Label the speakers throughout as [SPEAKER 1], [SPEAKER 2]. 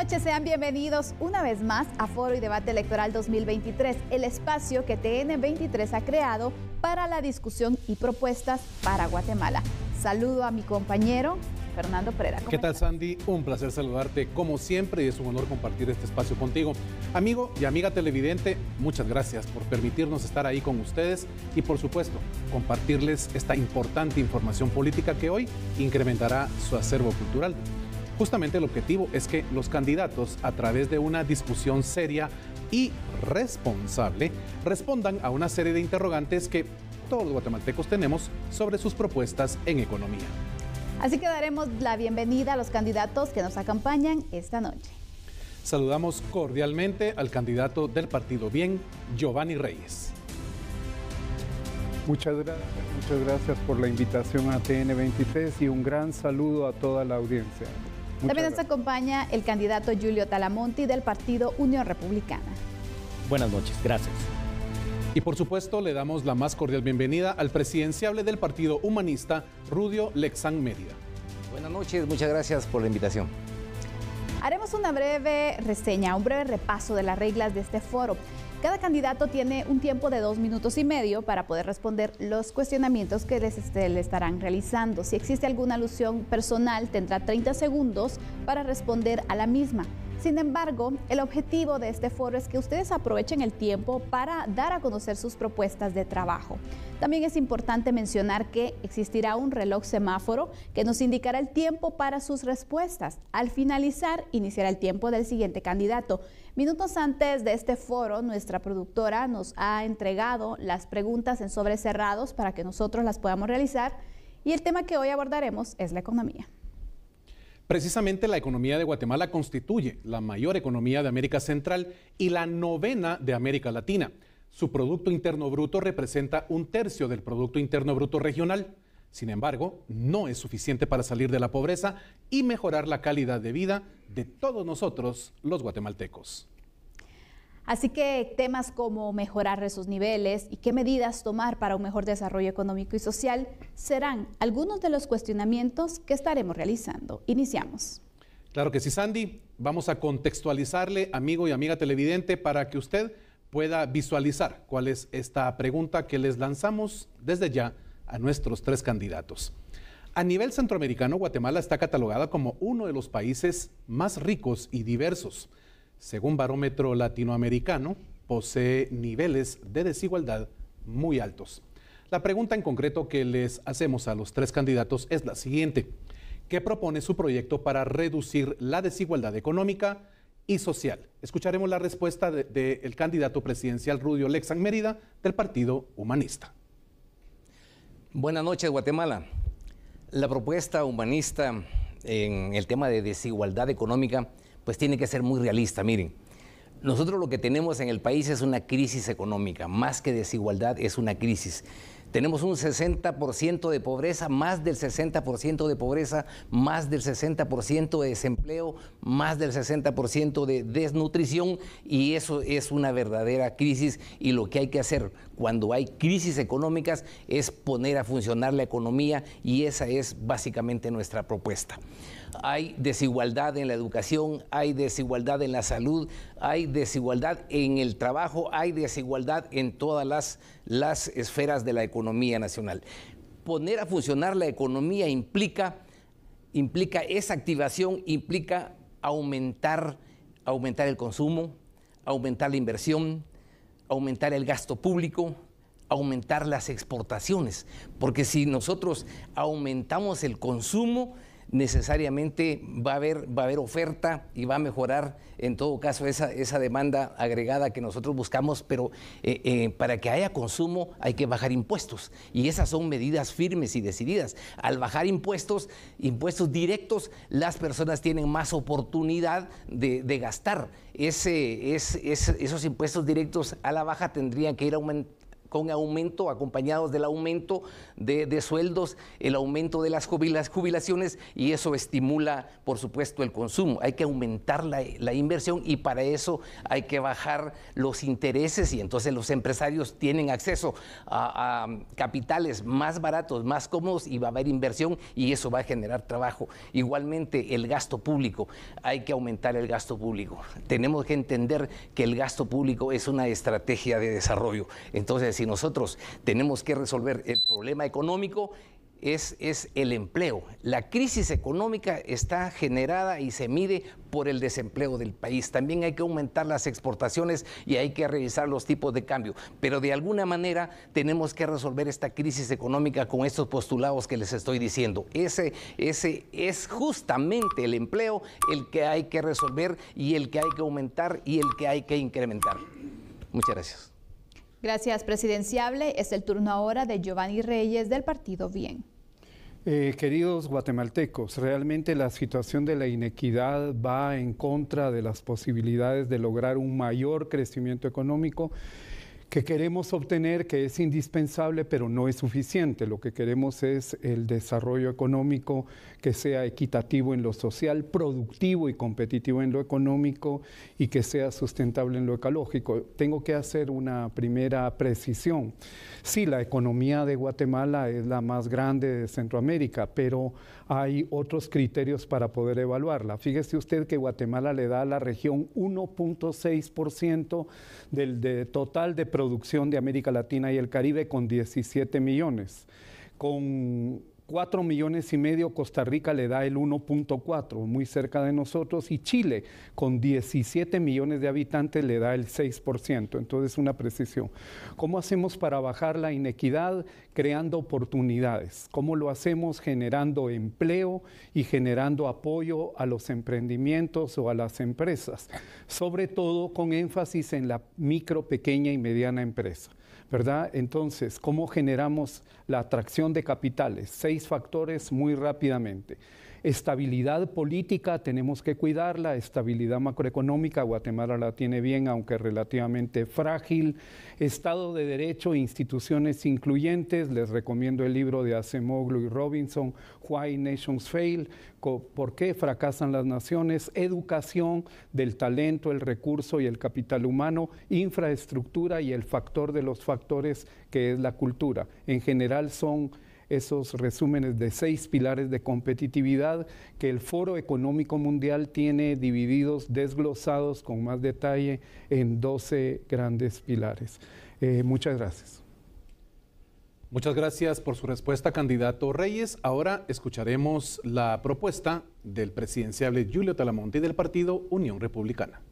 [SPEAKER 1] noches, sean bienvenidos una vez más a Foro y Debate Electoral 2023, el espacio que TN23 ha creado para la discusión y propuestas para Guatemala. Saludo a mi compañero Fernando Pereira. ¿Qué
[SPEAKER 2] tal, Sandy? Un placer saludarte como siempre y es un honor compartir este espacio contigo. Amigo y amiga televidente, muchas gracias por permitirnos estar ahí con ustedes y, por supuesto, compartirles esta importante información política que hoy incrementará su acervo cultural. Justamente el objetivo es que los candidatos, a través de una discusión seria y responsable, respondan a una serie de interrogantes que todos los guatemaltecos tenemos sobre sus propuestas en economía.
[SPEAKER 1] Así que daremos la bienvenida a los candidatos que nos acompañan esta noche.
[SPEAKER 2] Saludamos cordialmente al candidato del Partido Bien, Giovanni Reyes.
[SPEAKER 3] Muchas gracias, muchas gracias por la invitación a TN23 y un gran saludo a toda la audiencia. También nos
[SPEAKER 1] acompaña el candidato Julio Talamonti del partido Unión Republicana.
[SPEAKER 2] Buenas noches, gracias. Y por supuesto le damos la más cordial bienvenida al presidenciable del Partido Humanista, Rudio Lexán Mérida.
[SPEAKER 4] Buenas noches, muchas gracias por la invitación.
[SPEAKER 1] Haremos una breve reseña, un breve repaso de las reglas de este foro. Cada candidato tiene un tiempo de dos minutos y medio para poder responder los cuestionamientos que les este, le estarán realizando. Si existe alguna alusión personal, tendrá 30 segundos para responder a la misma. Sin embargo, el objetivo de este foro es que ustedes aprovechen el tiempo para dar a conocer sus propuestas de trabajo. También es importante mencionar que existirá un reloj semáforo que nos indicará el tiempo para sus respuestas. Al finalizar, iniciará el tiempo del siguiente candidato. Minutos antes de este foro, nuestra productora nos ha entregado las preguntas en sobres cerrados para que nosotros las podamos realizar y el tema que hoy abordaremos es la economía.
[SPEAKER 2] Precisamente la economía de Guatemala constituye la mayor economía de América Central y la novena de América Latina. Su Producto Interno Bruto representa un tercio del Producto Interno Bruto Regional. Sin embargo, no es suficiente para salir de la pobreza y mejorar la calidad de vida de todos nosotros los guatemaltecos.
[SPEAKER 1] Así que temas como mejorar esos niveles y qué medidas tomar para un mejor desarrollo económico y social serán algunos de los cuestionamientos que estaremos realizando. Iniciamos.
[SPEAKER 2] Claro que sí, Sandy. Vamos a contextualizarle, amigo y amiga televidente, para que usted pueda visualizar cuál es esta pregunta que les lanzamos desde ya a nuestros tres candidatos. A nivel centroamericano, Guatemala está catalogada como uno de los países más ricos y diversos. Según barómetro latinoamericano, posee niveles de desigualdad muy altos. La pregunta en concreto que les hacemos a los tres candidatos es la siguiente. ¿Qué propone su proyecto para reducir la desigualdad económica y social? Escucharemos la respuesta del candidato presidencial Rudio Lexan Mérida del Partido
[SPEAKER 4] Humanista. Buenas noches, Guatemala. La propuesta humanista en el tema de desigualdad económica, pues tiene que ser muy realista. Miren, nosotros lo que tenemos en el país es una crisis económica, más que desigualdad, es una crisis. Tenemos un 60% de pobreza, más del 60% de pobreza, más del 60% de desempleo, más del 60% de desnutrición y eso es una verdadera crisis y lo que hay que hacer cuando hay crisis económicas es poner a funcionar la economía y esa es básicamente nuestra propuesta hay desigualdad en la educación, hay desigualdad en la salud, hay desigualdad en el trabajo, hay desigualdad en todas las, esferas de la economía nacional. Poner a funcionar la economía implica, implica esa activación, implica aumentar el consumo, aumentar la inversión, aumentar el gasto público, aumentar las exportaciones, porque si nosotros aumentamos el consumo, necesariamente va a haber, va a haber oferta y va a mejorar en todo caso esa, esa demanda agregada que nosotros buscamos, pero eh, eh, para que haya consumo hay que bajar impuestos y esas son medidas firmes y decididas. Al bajar impuestos, impuestos directos, las personas tienen más oportunidad de, gastar. Ese, es, esos impuestos directos a la baja tendrían que ir aumentando con aumento, acompañados del aumento de, sueldos, el aumento de las jubilaciones y eso estimula, por supuesto, el consumo. Hay que aumentar la, inversión y para eso hay que bajar los intereses y entonces los empresarios tienen acceso a, a capitales más baratos, más cómodos y va a haber inversión y eso va a generar trabajo. Igualmente, el gasto público, hay que aumentar el gasto público. Tenemos que entender que el gasto público es una estrategia de desarrollo. Entonces, si nosotros tenemos que resolver el problema económico, es, es, el empleo. La crisis económica está generada y se mide por el desempleo del país. También hay que aumentar las exportaciones y hay que revisar los tipos de cambio. Pero de alguna manera tenemos que resolver esta crisis económica con estos postulados que les estoy diciendo. Ese, ese es justamente el empleo el que hay que resolver y el que hay que aumentar y el que hay que incrementar. Muchas gracias.
[SPEAKER 1] Gracias, presidenciable. Es el turno ahora de Giovanni Reyes del partido Bien.
[SPEAKER 3] Eh, queridos guatemaltecos, realmente la situación de la inequidad va en contra de las posibilidades de lograr un mayor crecimiento económico que queremos obtener, que es indispensable, pero no es suficiente. Lo que queremos es el desarrollo económico que sea equitativo en lo social, productivo y competitivo en lo económico y que sea sustentable en lo ecológico. Tengo que hacer una primera precisión. Sí, la economía de Guatemala es la más grande de Centroamérica, pero hay otros criterios para poder evaluarla. Fíjese usted que Guatemala le da a la región 1.6% del total de producción de América Latina y el Caribe con 17 millones. Con 4 millones y medio, Costa Rica le da el 1.4, muy cerca de nosotros, y Chile, con 17 millones de habitantes, le da el 6%, entonces una precisión. ¿Cómo hacemos para bajar la inequidad? Creando oportunidades. ¿Cómo lo hacemos? Generando empleo y generando apoyo a los emprendimientos o a las empresas, sobre todo con énfasis en la micro, pequeña y mediana empresa. ¿verdad? Entonces, ¿cómo generamos la atracción de capitales? Seis factores muy rápidamente. Estabilidad política tenemos que cuidarla, estabilidad macroeconómica, Guatemala la tiene bien, aunque relativamente frágil. Estado de Derecho, instituciones incluyentes, les recomiendo el libro de Acemoglu y Robinson, Why Nations Fail, por qué fracasan las naciones, educación del talento, el recurso y el capital humano, infraestructura y el factor de los factores que es la cultura. En general son esos resúmenes de seis pilares de competitividad que el Foro Económico Mundial tiene divididos, desglosados con más detalle en 12 grandes pilares. Eh, muchas gracias.
[SPEAKER 2] Muchas gracias por su respuesta, candidato Reyes. Ahora escucharemos
[SPEAKER 5] la propuesta del presidenciable Julio Talamonte y del partido Unión Republicana.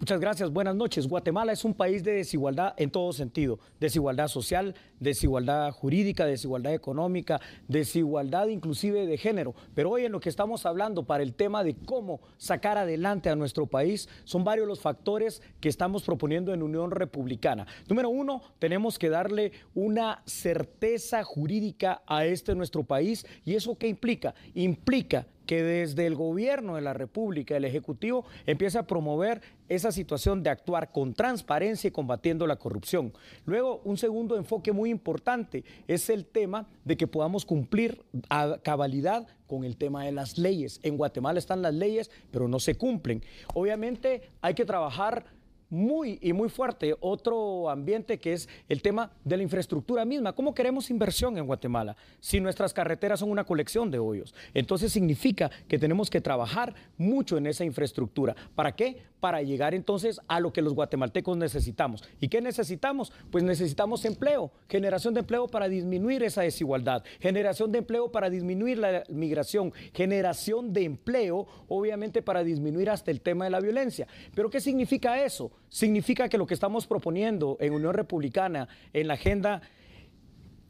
[SPEAKER 5] Muchas gracias, buenas noches. Guatemala es un país de desigualdad en todo sentido, desigualdad social, desigualdad jurídica, desigualdad económica, desigualdad inclusive de género. Pero hoy en lo que estamos hablando para el tema de cómo sacar adelante a nuestro país son varios los factores que estamos proponiendo en Unión Republicana. Número uno, tenemos que darle una certeza jurídica a este nuestro país y eso qué implica? Implica que desde el gobierno de la República, el Ejecutivo, empieza a promover esa situación de actuar con transparencia y combatiendo la corrupción. Luego, un segundo enfoque muy importante es el tema de que podamos cumplir a cabalidad con el tema de las leyes. En Guatemala están las leyes, pero no se cumplen. Obviamente hay que trabajar muy y muy fuerte otro ambiente que es el tema de la infraestructura misma. ¿Cómo queremos inversión en Guatemala si nuestras carreteras son una colección de hoyos? Entonces significa que tenemos que trabajar mucho en esa infraestructura. ¿Para qué? Para llegar entonces a lo que los guatemaltecos necesitamos. ¿Y qué necesitamos? Pues necesitamos empleo, generación de empleo para disminuir esa desigualdad, generación de empleo para disminuir la migración, generación de empleo obviamente para disminuir hasta el tema de la violencia. Pero ¿qué significa eso? Significa que lo que estamos proponiendo en Unión Republicana, en la agenda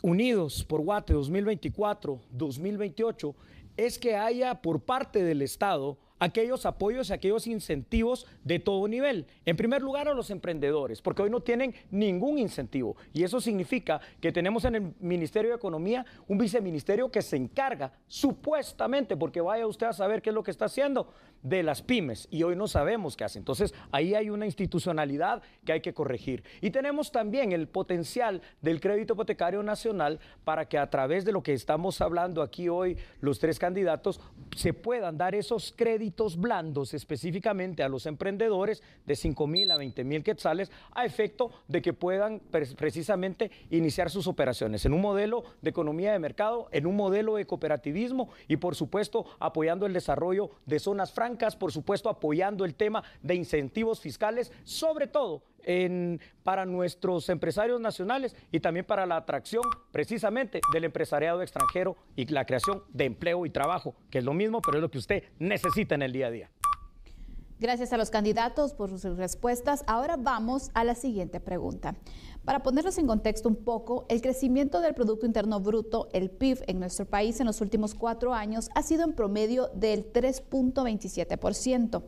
[SPEAKER 5] Unidos por Guate 2024-2028, es que haya por parte del Estado aquellos apoyos y aquellos incentivos de todo nivel. En primer lugar a los emprendedores, porque hoy no tienen ningún incentivo. Y eso significa que tenemos en el Ministerio de Economía un viceministerio que se encarga, supuestamente, porque vaya usted a saber qué es lo que está haciendo, de las pymes. Y hoy no sabemos qué hace. Entonces ahí hay una institucionalidad que hay que corregir. Y tenemos también el potencial del crédito hipotecario nacional para que a través de lo que estamos hablando aquí hoy, los tres candidatos, se puedan dar esos créditos blandos específicamente a los emprendedores de 5 mil a 20 mil quetzales a efecto de que puedan precisamente iniciar sus operaciones en un modelo de economía de mercado, en un modelo de cooperativismo y por supuesto apoyando el desarrollo de zonas francas, por supuesto apoyando el tema de incentivos fiscales, sobre todo para nuestros empresarios nacionales y también para la atracción precisamente del empresariado extranjero y la creación de empleo y trabajo, que es lo mismo, pero es lo que usted necesita en el día a día.
[SPEAKER 1] Gracias a los candidatos por sus respuestas. Ahora vamos a la siguiente pregunta. Para ponerlos en contexto un poco, el crecimiento del Producto Interno Bruto, el PIB, en nuestro país en los últimos cuatro años ha sido en promedio del 3.27%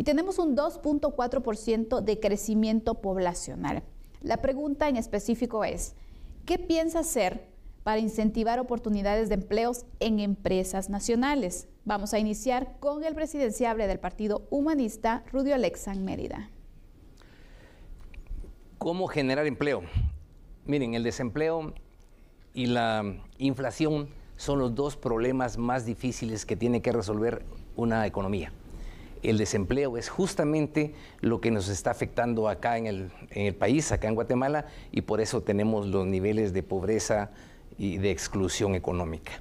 [SPEAKER 1] y tenemos un 2.4% de crecimiento poblacional. La pregunta en específico es, ¿qué piensa hacer para incentivar oportunidades de empleos en empresas nacionales? Vamos a iniciar con el presidenciable del Partido Humanista, Rudio Alexan Mérida.
[SPEAKER 4] ¿Cómo generar empleo? Miren, el desempleo y la inflación son los dos problemas más difíciles que tiene que resolver una economía el desempleo es justamente lo que nos está afectando acá en el, en el país, acá en Guatemala, y por eso tenemos los niveles de pobreza y de exclusión económica.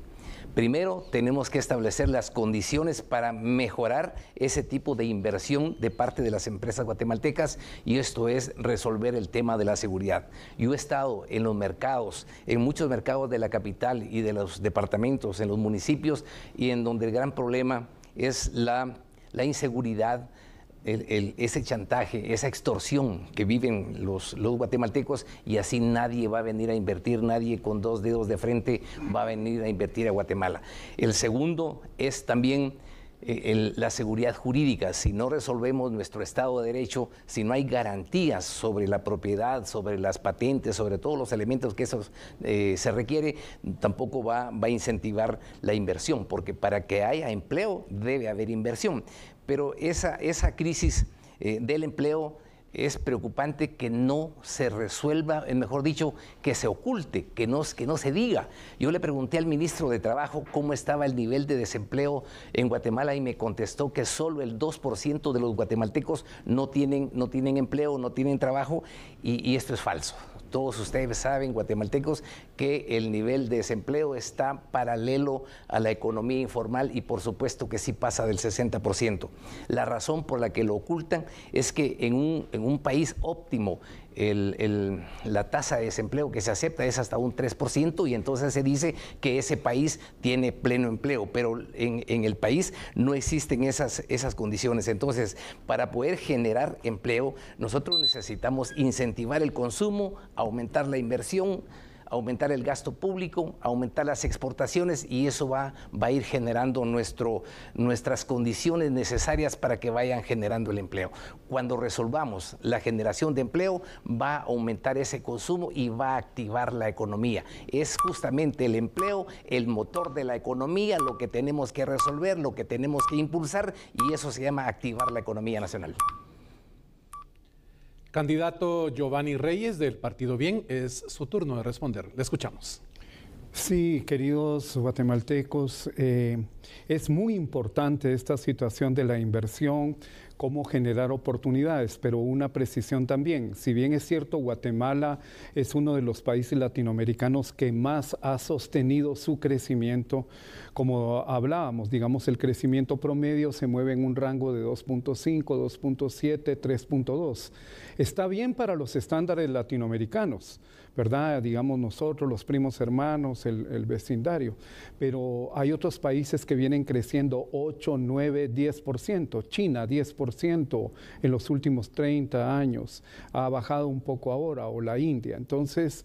[SPEAKER 4] Primero, tenemos que establecer las condiciones para mejorar ese tipo de inversión de parte de las empresas guatemaltecas y esto es resolver el tema de la seguridad. Yo he estado en los mercados, en muchos mercados de la capital y de los departamentos, en los municipios y en donde el gran problema es la la inseguridad, ese chantaje, esa extorsión que viven los, los, guatemaltecos y así nadie va a venir a invertir, nadie con dos dedos de frente va a venir a invertir a Guatemala. El segundo es también eh, la seguridad jurídica, si no resolvemos nuestro Estado de Derecho, si no hay garantías sobre la propiedad, sobre las patentes, sobre todos los elementos que eh, se requiere, tampoco va, a incentivar la inversión, porque para que haya empleo debe haber inversión. Pero esa, esa crisis eh, del empleo es preocupante que no se resuelva, mejor dicho, que se oculte, que no, se diga. Yo le pregunté al ministro de Trabajo cómo estaba el nivel de desempleo en Guatemala y me contestó que solo el 2% de los guatemaltecos no tienen, no tienen empleo, no tienen trabajo y esto es falso. Todos ustedes saben, guatemaltecos, que el nivel de desempleo está paralelo a la economía informal y por supuesto que sí pasa del 60%. La razón por la que lo ocultan es que en un, en un país óptimo la tasa de desempleo que se acepta es hasta un 3% y entonces se dice que ese país tiene pleno empleo, pero en, el país no existen esas, esas condiciones. Entonces, para poder generar empleo, nosotros necesitamos incentivar el consumo, aumentar la inversión, aumentar el gasto público, aumentar las exportaciones y eso va, a ir generando nuestro, nuestras condiciones necesarias para que vayan generando el empleo. Cuando resolvamos la generación de empleo, va a aumentar ese consumo y va a activar la economía. Es justamente el empleo el motor de la economía, lo que tenemos que resolver, lo que tenemos que impulsar y eso se llama activar la economía nacional.
[SPEAKER 2] Candidato Giovanni Reyes del Partido Bien, es su turno de responder. Le escuchamos. Sí, queridos guatemaltecos, eh,
[SPEAKER 3] es muy importante esta situación de la inversión, cómo generar oportunidades, pero una precisión también. Si bien es cierto, Guatemala es uno de los países latinoamericanos que más ha sostenido su crecimiento, como hablábamos, digamos, el crecimiento promedio se mueve en un rango de 2.5, 2.7, 3.2. Está bien para los estándares latinoamericanos, ¿verdad? Digamos nosotros, los primos hermanos, el, el vecindario. Pero hay otros países que vienen creciendo 8, 9, 10%. China, 10% en los últimos 30 años. Ha bajado un poco ahora, o la India. Entonces,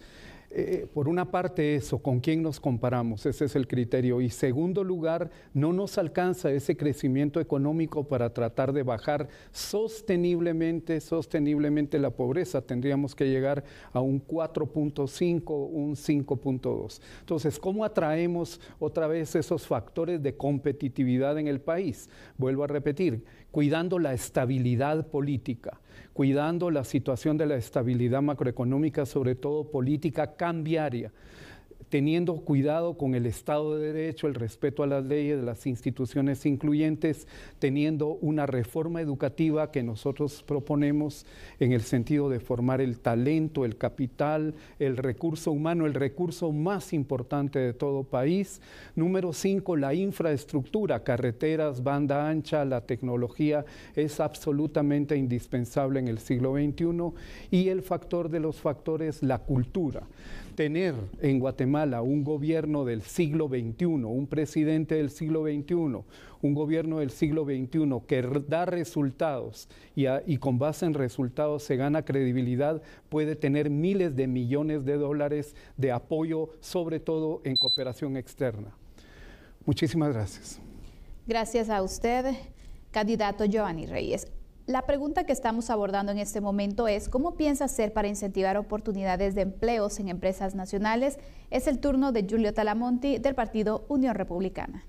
[SPEAKER 3] eh, por una parte eso, con quién nos comparamos, ese es el criterio. Y segundo lugar, no nos alcanza ese crecimiento económico para tratar de bajar sosteniblemente, sosteniblemente la pobreza. Tendríamos que llegar a un 4.5, un 5.2. Entonces, ¿cómo atraemos otra vez esos factores de competitividad en el país? Vuelvo a repetir, cuidando la estabilidad política cuidando la situación de la estabilidad macroeconómica, sobre todo política cambiaria teniendo cuidado con el Estado de Derecho, el respeto a las leyes de las instituciones incluyentes, teniendo una reforma educativa que nosotros proponemos en el sentido de formar el talento, el capital, el recurso humano, el recurso más importante de todo país. Número cinco, la infraestructura, carreteras, banda ancha, la tecnología es absolutamente indispensable en el siglo XXI y el factor de los factores, la cultura tener en Guatemala un gobierno del siglo XXI, un presidente del siglo XXI, un gobierno del siglo XXI que da resultados y, con base en resultados se gana credibilidad, puede tener miles de millones de dólares de apoyo, sobre todo en cooperación externa. Muchísimas gracias.
[SPEAKER 1] Gracias a usted, candidato Giovanni Reyes. La pregunta que estamos abordando en este momento es ¿cómo piensa hacer para incentivar oportunidades de empleos en empresas nacionales? Es el turno de Julio Talamonti del Partido Unión Republicana.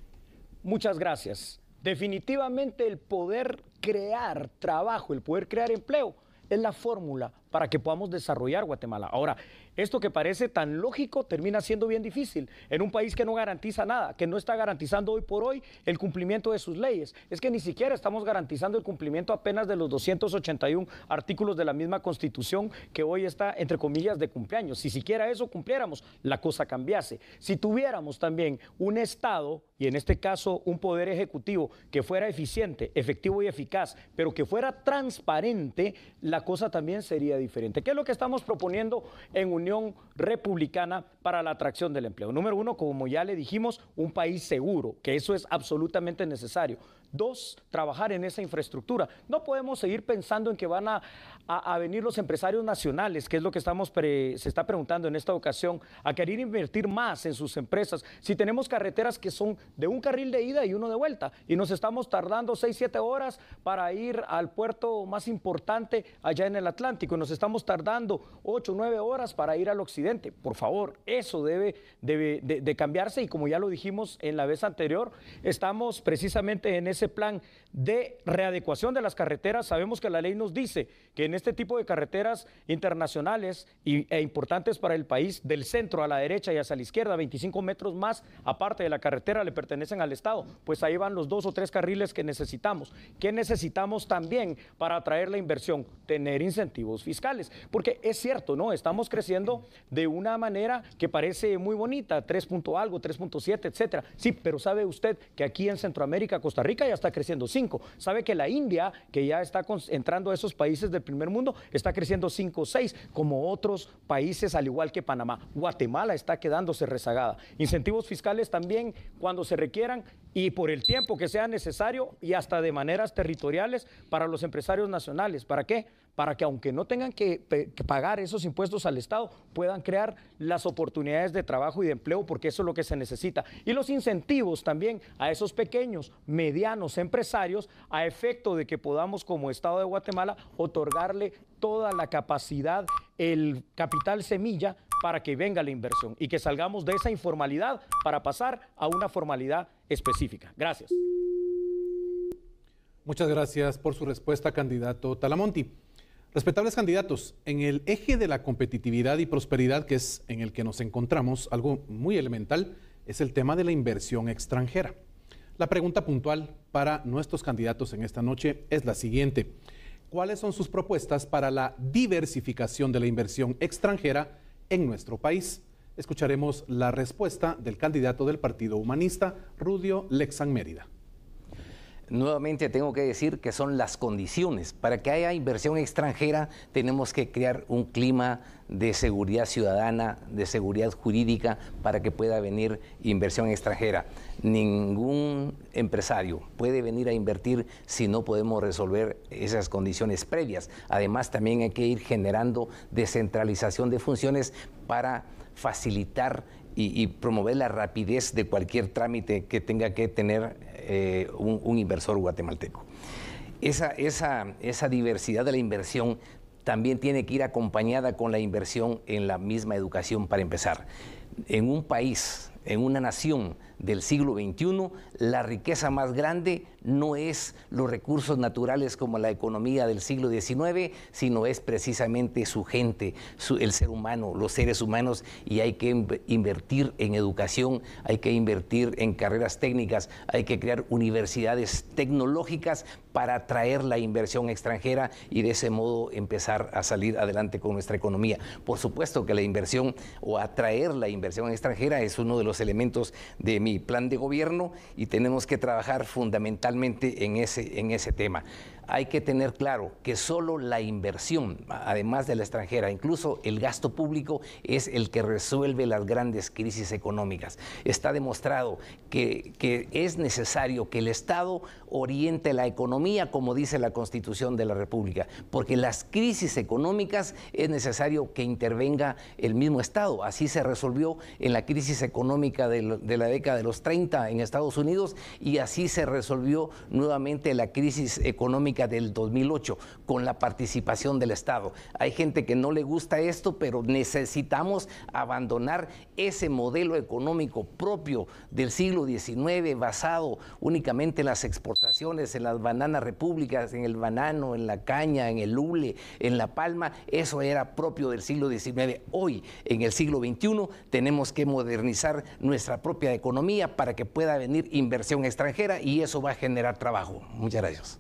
[SPEAKER 5] Muchas gracias. Definitivamente el poder crear trabajo, el poder crear empleo es la fórmula para que podamos desarrollar Guatemala. Ahora, esto que parece tan lógico termina siendo bien difícil en un país que no garantiza nada, que no está garantizando hoy por hoy el cumplimiento de sus leyes. Es que ni siquiera estamos garantizando el cumplimiento apenas de los 281 artículos de la misma Constitución que hoy está, entre comillas, de cumpleaños. Si siquiera eso cumpliéramos, la cosa cambiase. Si tuviéramos también un Estado, y en este caso un poder ejecutivo, que fuera eficiente, efectivo y eficaz, pero que fuera transparente, la cosa también sería difícil diferente. ¿Qué es lo que estamos proponiendo en Unión Republicana para la atracción del empleo? Número uno, como ya le dijimos, un país seguro, que eso es absolutamente necesario. Dos, trabajar en esa infraestructura. No podemos seguir pensando en que van a, a, venir los empresarios nacionales, que es lo que estamos se está preguntando en esta ocasión, a querer invertir más en sus empresas. Si tenemos carreteras que son de un carril de ida y uno de vuelta, y nos estamos tardando seis siete horas para ir al puerto más importante allá en el Atlántico, y nos estamos tardando ocho nueve horas para ir al occidente. Por favor, eso debe, de, cambiarse y como ya lo dijimos en la vez anterior, estamos precisamente en ese plan de readecuación de las carreteras, sabemos que la ley nos dice que en este tipo de carreteras internacionales y, e importantes para el país, del centro a la derecha y hacia la izquierda, 25 metros más aparte de la carretera le pertenecen al Estado, pues ahí van los dos o tres carriles que necesitamos. ¿Qué necesitamos también para atraer la inversión? Tener incentivos fiscales, porque es cierto, ¿no? Estamos creciendo de una manera que parece muy bonita, 3. algo, 3.7, etcétera. Sí, pero sabe usted que aquí en Centroamérica, Costa Rica ya está creciendo 5. Sabe que la India, que ya está entrando a esos países del primer mundo, está creciendo 5 o 6, como otros países, al igual que Panamá. Guatemala está quedándose rezagada. Incentivos fiscales también cuando se requieran y por el tiempo que sea necesario y hasta de maneras territoriales para los empresarios nacionales. ¿Para qué? para que aunque no tengan que, pagar esos impuestos al Estado, puedan crear las oportunidades de trabajo y de empleo, porque eso es lo que se necesita. Y los incentivos también a esos pequeños, medianos empresarios, a efecto de que podamos como Estado de Guatemala otorgarle toda la capacidad, el capital semilla para que venga la inversión y que salgamos de esa informalidad para pasar a una formalidad específica. Gracias.
[SPEAKER 2] Muchas gracias por su respuesta, candidato Talamonti. Respetables candidatos, en el eje de la competitividad y prosperidad que es en el que nos encontramos, algo muy elemental es el tema de la inversión extranjera. La pregunta puntual para nuestros candidatos en esta noche es la siguiente. ¿Cuáles son sus propuestas para la diversificación de la inversión extranjera en nuestro país? Escucharemos la respuesta del candidato del Partido Humanista, Rudio Lexan Mérida.
[SPEAKER 4] Nuevamente tengo que decir que son las condiciones. Para que haya inversión extranjera tenemos que crear un clima de seguridad ciudadana, de seguridad jurídica, para que pueda venir inversión extranjera. Ningún empresario puede venir a invertir si no podemos resolver esas condiciones previas. Además, también hay que ir generando descentralización de funciones para facilitar y, promover la rapidez de cualquier trámite que tenga que tener eh, un, inversor guatemalteco. Esa, esa diversidad de la inversión también tiene que ir acompañada con la inversión en la misma educación para empezar. En un país, en una nación, del siglo XXI, la riqueza más grande no es los recursos naturales como la economía del siglo XIX, sino es precisamente su gente, el ser humano, los seres humanos, y hay que invertir en educación, hay que invertir en carreras técnicas, hay que crear universidades tecnológicas para atraer la inversión extranjera y de ese modo empezar a salir adelante con nuestra economía. Por supuesto que la inversión o atraer la inversión extranjera es uno de los elementos de mi plan de gobierno y tenemos que trabajar fundamentalmente en ese, en ese tema hay que tener claro que solo la inversión, además de la extranjera, incluso el gasto público, es el que resuelve las grandes crisis económicas. Está demostrado que, es necesario que el Estado oriente la economía, como dice la Constitución de la República, porque las crisis económicas es necesario que intervenga el mismo Estado. Así se resolvió en la crisis económica de, de la década de los 30 en Estados Unidos y así se resolvió nuevamente la crisis económica del 2008 con la participación del Estado. Hay gente que no le gusta esto, pero necesitamos abandonar ese modelo económico propio del siglo XIX basado únicamente en las exportaciones, en las bananas repúblicas, en el banano, en la caña, en el hule, en la palma. Eso era propio del siglo XIX. Hoy, en el siglo XXI, tenemos que modernizar nuestra propia economía para que pueda venir inversión extranjera y eso va a generar trabajo. Muchas gracias.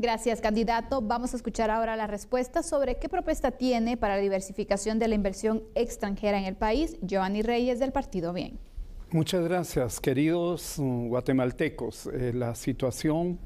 [SPEAKER 1] Gracias, candidato. Vamos a escuchar ahora la respuesta sobre qué propuesta tiene para la diversificación de la inversión extranjera en el país. Giovanni Reyes, del Partido Bien.
[SPEAKER 3] Muchas gracias, queridos mm, guatemaltecos. Eh, la situación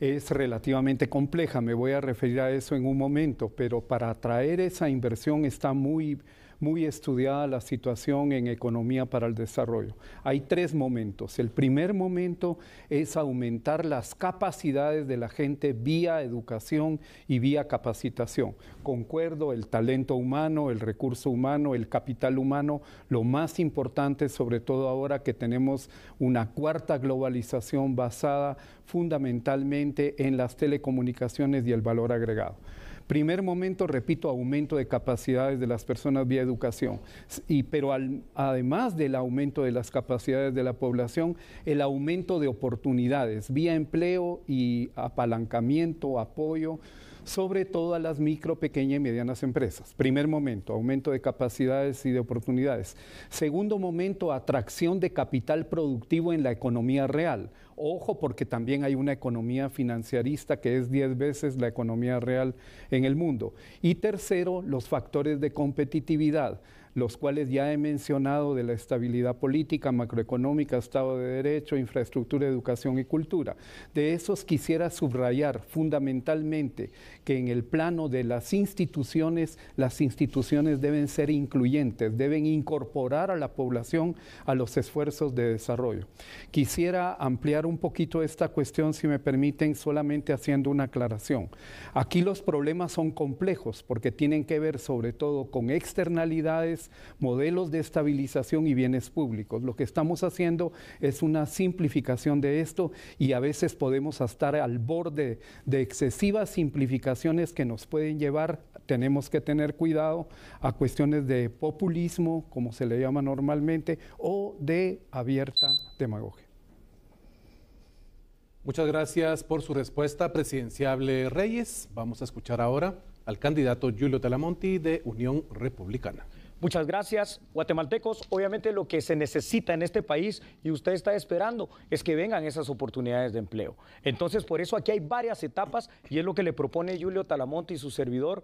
[SPEAKER 3] es relativamente compleja, me voy a referir a eso en un momento, pero para atraer esa inversión está muy muy estudiada la situación en economía para el desarrollo. Hay tres momentos. El primer momento es aumentar las capacidades de la gente vía educación y vía capacitación. Concuerdo, el talento humano, el recurso humano, el capital humano, lo más importante, sobre todo ahora que tenemos una cuarta globalización basada fundamentalmente en las telecomunicaciones y el valor agregado. Primer momento, repito, aumento de capacidades de las personas vía educación, y, pero además del aumento de las capacidades de la población, el aumento de oportunidades vía empleo y apalancamiento, apoyo sobre todo a las micro, pequeñas y medianas empresas. Primer momento, aumento de capacidades y de oportunidades. Segundo momento, atracción de capital productivo en la economía real. Ojo, porque también hay una economía financiarista que es 10 veces la economía real en el mundo. Y tercero, los factores de competitividad los cuales ya he mencionado de la estabilidad política, macroeconómica, Estado de Derecho, infraestructura, educación y cultura. De esos quisiera subrayar fundamentalmente que en el plano de las instituciones, las instituciones deben ser incluyentes, deben incorporar a la población a los esfuerzos de desarrollo. Quisiera ampliar un poquito esta cuestión, si me permiten, solamente haciendo una aclaración. Aquí los problemas son complejos porque tienen que ver sobre todo con externalidades, modelos de estabilización y bienes públicos. Lo que estamos haciendo es una simplificación de esto y a veces podemos estar al borde de excesivas simplificaciones que nos pueden llevar, tenemos que tener cuidado, a cuestiones de populismo, como se le llama normalmente, o de abierta demagogia.
[SPEAKER 2] Muchas gracias por su respuesta, presidenciable Reyes. Vamos a escuchar ahora al candidato Julio Talamonti de Unión Republicana.
[SPEAKER 5] Muchas gracias, guatemaltecos. Obviamente lo que se necesita en este país y usted está esperando es que vengan esas oportunidades de empleo. Entonces, por eso aquí hay varias etapas y es lo que le propone Julio Talamonte y su servidor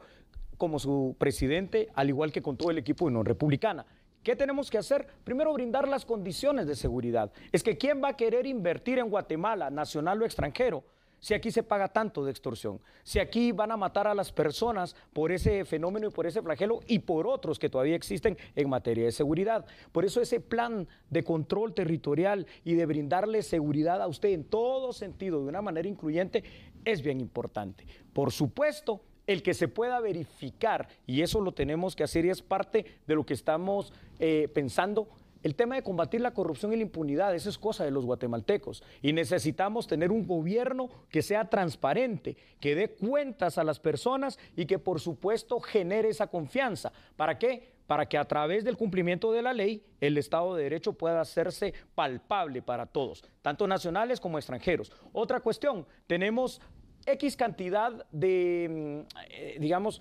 [SPEAKER 5] como su presidente, al igual que con todo el equipo de Unión Republicana. ¿Qué tenemos que hacer? Primero, brindar las condiciones de seguridad. Es que ¿quién va a querer invertir en Guatemala, nacional o extranjero? si aquí se paga tanto de extorsión, si aquí van a matar a las personas por ese fenómeno y por ese flagelo y por otros que todavía existen en materia de seguridad. Por eso ese plan de control territorial y de brindarle seguridad a usted en todo sentido, de una manera incluyente, es bien importante. Por supuesto, el que se pueda verificar, y eso lo tenemos que hacer y es parte de lo que estamos eh, pensando el tema de combatir la corrupción y la impunidad, eso es cosa de los guatemaltecos. Y necesitamos tener un gobierno que sea transparente, que dé cuentas a las personas y que por supuesto genere esa confianza. ¿Para qué? Para que a través del cumplimiento de la ley el Estado de Derecho pueda hacerse palpable para todos, tanto nacionales como extranjeros. Otra cuestión, tenemos X cantidad de, mm, eh, digamos,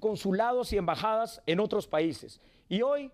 [SPEAKER 5] consulados y embajadas en otros países. Y hoy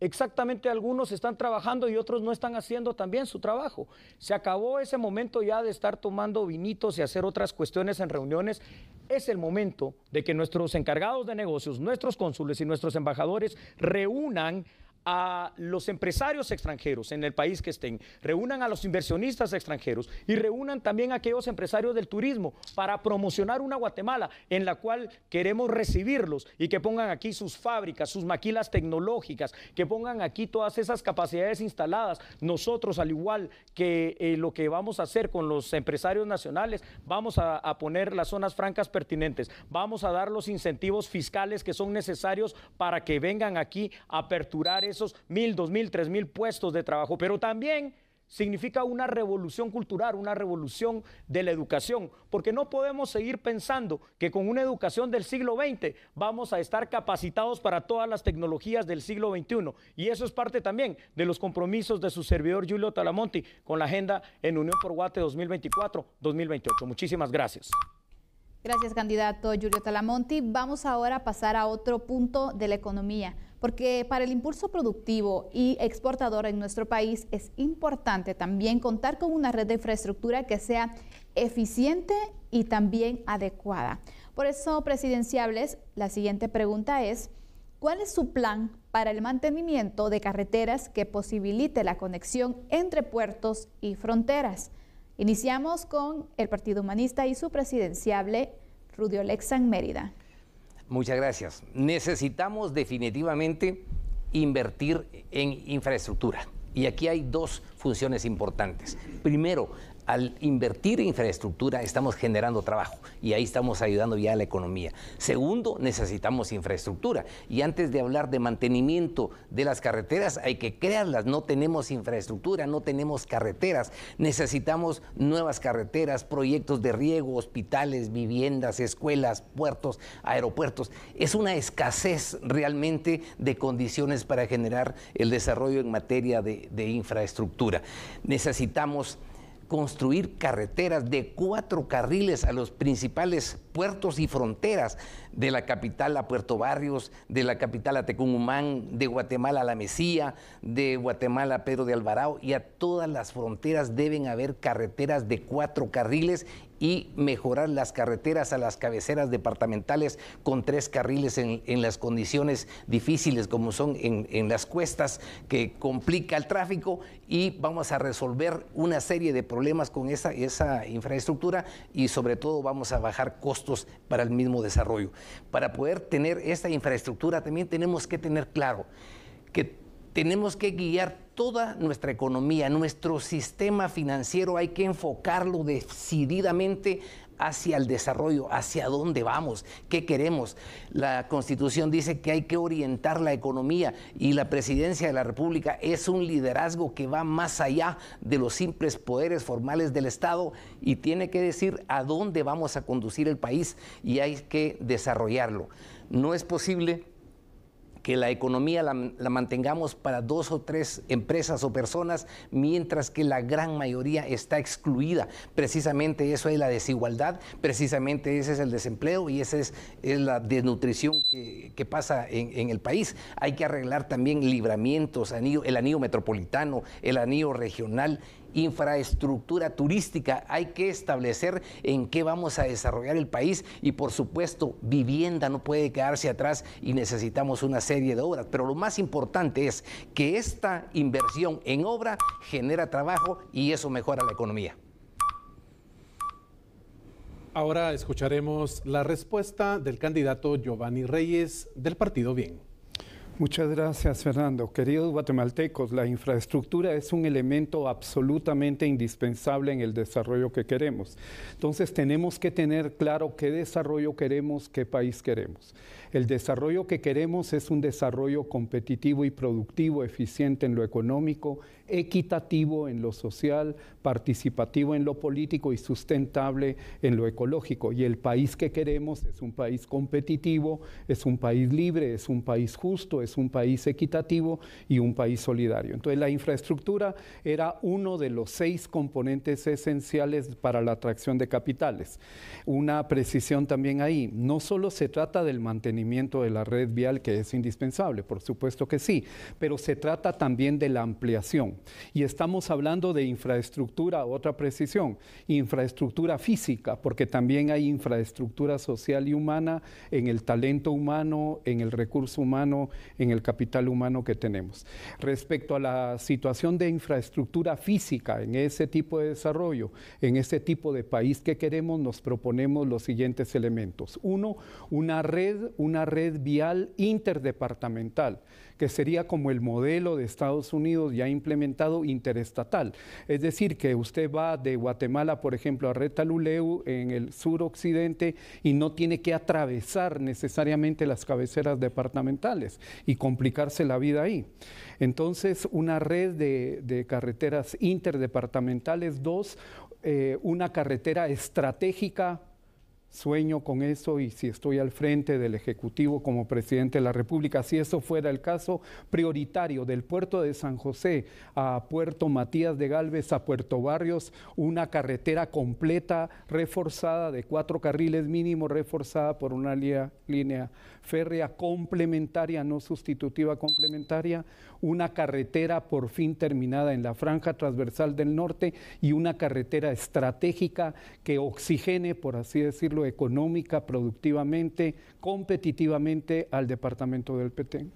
[SPEAKER 5] Exactamente algunos están trabajando y otros no están haciendo también su trabajo. Se acabó ese momento ya de estar tomando vinitos y hacer otras cuestiones en reuniones. Es el momento de que nuestros encargados de negocios, nuestros cónsules y nuestros embajadores reúnan a los empresarios extranjeros en el país que estén, reúnan a los inversionistas extranjeros y reúnan también a aquellos empresarios del turismo para promocionar una Guatemala en la cual queremos recibirlos y que pongan aquí sus fábricas, sus maquilas tecnológicas, que pongan aquí todas esas capacidades instaladas. Nosotros, al igual que eh, lo que vamos a hacer con los empresarios nacionales, vamos a, a poner las zonas francas pertinentes, vamos a dar los incentivos fiscales que son necesarios para que vengan aquí a aperturar esos mil, dos mil, tres mil puestos de trabajo, pero también significa una revolución cultural, una revolución de la educación, porque no podemos seguir pensando que con una educación del siglo XX vamos a estar capacitados para todas las tecnologías del siglo XXI. Y eso es parte también de los compromisos de su servidor Julio Talamonti con la agenda en Unión por Guate 2024-2028. Muchísimas gracias.
[SPEAKER 1] Gracias, candidato Julio Talamonti. Vamos ahora a pasar a otro punto de la economía, porque para el impulso productivo y exportador en nuestro país es importante también contar con una red de infraestructura que sea eficiente y también adecuada. Por eso, presidenciables, la siguiente pregunta es, ¿cuál es su plan para el mantenimiento de carreteras que posibilite la conexión entre puertos y fronteras? Iniciamos con el Partido Humanista y su presidenciable, Rudio Lexan Mérida.
[SPEAKER 4] Muchas gracias. Necesitamos definitivamente invertir en infraestructura. Y aquí hay dos funciones importantes. Primero, al invertir en infraestructura estamos generando trabajo y ahí estamos ayudando ya a la economía. Segundo, necesitamos infraestructura. Y antes de hablar de mantenimiento de las carreteras, hay que crearlas. No tenemos infraestructura, no tenemos carreteras. Necesitamos nuevas carreteras, proyectos de riego, hospitales, viviendas, escuelas, puertos, aeropuertos. Es una escasez realmente de condiciones para generar el desarrollo en materia de, infraestructura. Necesitamos construir carreteras de cuatro carriles a los principales puertos y fronteras de la capital a Puerto Barrios, de la capital a Tecumumán, de Guatemala a La Mesía, de Guatemala a Pedro de Alvarado y a todas las fronteras deben haber carreteras de cuatro carriles y mejorar las carreteras a las cabeceras departamentales con tres carriles en, las condiciones difíciles como son en, las cuestas que complica el tráfico y vamos a resolver una serie de problemas con esa, esa infraestructura y sobre todo vamos a bajar costos para el mismo desarrollo. Para poder tener esta infraestructura también tenemos que tener claro que tenemos que guiar toda nuestra economía, nuestro sistema financiero, hay que enfocarlo decididamente hacia el desarrollo, hacia dónde vamos, qué queremos. La Constitución dice que hay que orientar la economía y la presidencia de la República es un liderazgo que va más allá de los simples poderes formales del Estado y tiene que decir a dónde vamos a conducir el país y hay que desarrollarlo. No es posible que la economía la, mantengamos para dos o tres empresas o personas, mientras que la gran mayoría está excluida. Precisamente eso es la desigualdad, precisamente ese es el desempleo y esa es, la desnutrición que, pasa en, el país. Hay que arreglar también libramientos, el anillo metropolitano, el anillo regional infraestructura turística, hay que establecer en qué vamos a desarrollar el país y por supuesto vivienda no puede quedarse atrás y necesitamos una serie de obras, pero lo más importante es que esta inversión en obra genera trabajo y eso mejora la economía.
[SPEAKER 2] Ahora escucharemos la respuesta del candidato Giovanni Reyes del partido Bien.
[SPEAKER 3] Muchas gracias, Fernando. Queridos guatemaltecos, la infraestructura es un elemento absolutamente indispensable en el desarrollo que queremos. Entonces tenemos que tener claro qué desarrollo queremos, qué país queremos. El desarrollo que queremos es un desarrollo competitivo y productivo, eficiente en lo económico, equitativo en lo social, participativo en lo político y sustentable en lo ecológico. Y el país que queremos es un país competitivo, es un país libre, es un país justo, es un país equitativo y un país solidario. Entonces la infraestructura era uno de los seis componentes esenciales para la atracción de capitales. Una precisión también ahí, no solo se trata del mantenimiento, de la red vial que es indispensable, por supuesto que sí, pero se trata también de la ampliación. Y estamos hablando de infraestructura, otra precisión, infraestructura física, porque también hay infraestructura social y humana en el talento humano, en el recurso humano, en el capital humano que tenemos. Respecto a la situación de infraestructura física en ese tipo de desarrollo, en ese tipo de país que queremos, nos proponemos los siguientes elementos. Uno, una red, una una red vial interdepartamental, que sería como el modelo de Estados Unidos ya implementado interestatal. Es decir, que usted va de Guatemala, por ejemplo, a Retaluleu en el suroccidente y no tiene que atravesar necesariamente las cabeceras departamentales y complicarse la vida ahí. Entonces, una red de, carreteras interdepartamentales, dos, eh, una carretera estratégica sueño con eso y si estoy al frente del Ejecutivo como presidente de la República, si eso fuera el caso prioritario del puerto de San José a Puerto Matías de Galvez, a Puerto Barrios, una carretera completa, reforzada, de cuatro carriles mínimo, reforzada por una línea férrea complementaria, no sustitutiva complementaria, una carretera por fin terminada en la franja transversal del norte y una carretera estratégica que oxigene, por así decirlo, económica, productivamente, competitivamente al departamento del PT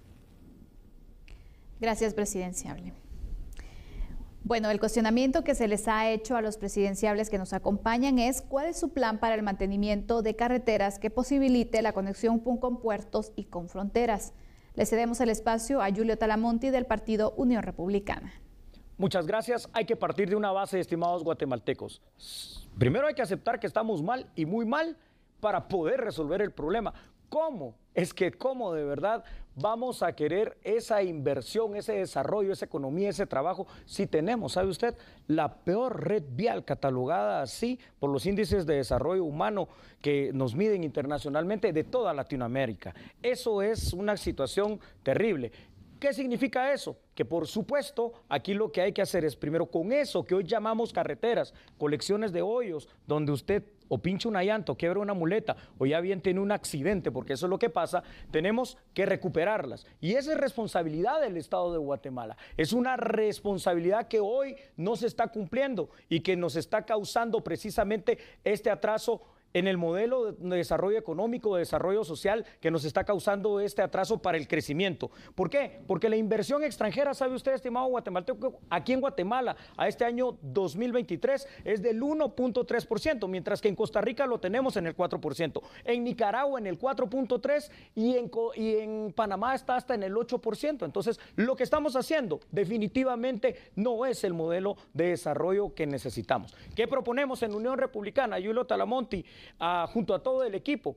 [SPEAKER 1] Gracias, presidenciable. Bueno, el cuestionamiento que se les ha hecho a los presidenciables que nos acompañan es cuál es su plan para el mantenimiento de carreteras que posibilite la conexión con puertos y con fronteras. Le cedemos el espacio a Julio Talamonti del partido Unión Republicana.
[SPEAKER 5] Muchas gracias. Hay que partir de una base, estimados guatemaltecos. Primero hay que aceptar que estamos mal y muy mal para poder resolver el problema. ¿Cómo? Es que cómo de verdad vamos a querer esa inversión, ese desarrollo, esa economía, ese trabajo, si tenemos, ¿sabe usted? La peor red vial catalogada así por los índices de desarrollo humano que nos miden internacionalmente de toda Latinoamérica. Eso es una situación terrible. ¿Qué significa eso? Que por supuesto aquí lo que hay que hacer es primero con eso que hoy llamamos carreteras, colecciones de hoyos, donde usted o pincha una llanta, o quiebra una muleta, o ya bien tiene un accidente, porque eso es lo que pasa, tenemos que recuperarlas. Y esa es responsabilidad del Estado de Guatemala. Es una responsabilidad que hoy no se está cumpliendo y que nos está causando precisamente este atraso en el modelo de desarrollo económico, de desarrollo social que nos está causando este atraso para el crecimiento. ¿Por qué? Porque la inversión extranjera, sabe usted, estimado guatemalteco, aquí en Guatemala a este año 2023 es del 1.3%, mientras que en Costa Rica lo tenemos en el 4%, en Nicaragua en el 4.3% y en, y en Panamá está hasta en el 8%. Entonces, lo que estamos haciendo definitivamente no es el modelo de desarrollo que necesitamos. ¿Qué proponemos en Unión Republicana? Yulio Talamonti junto a todo el equipo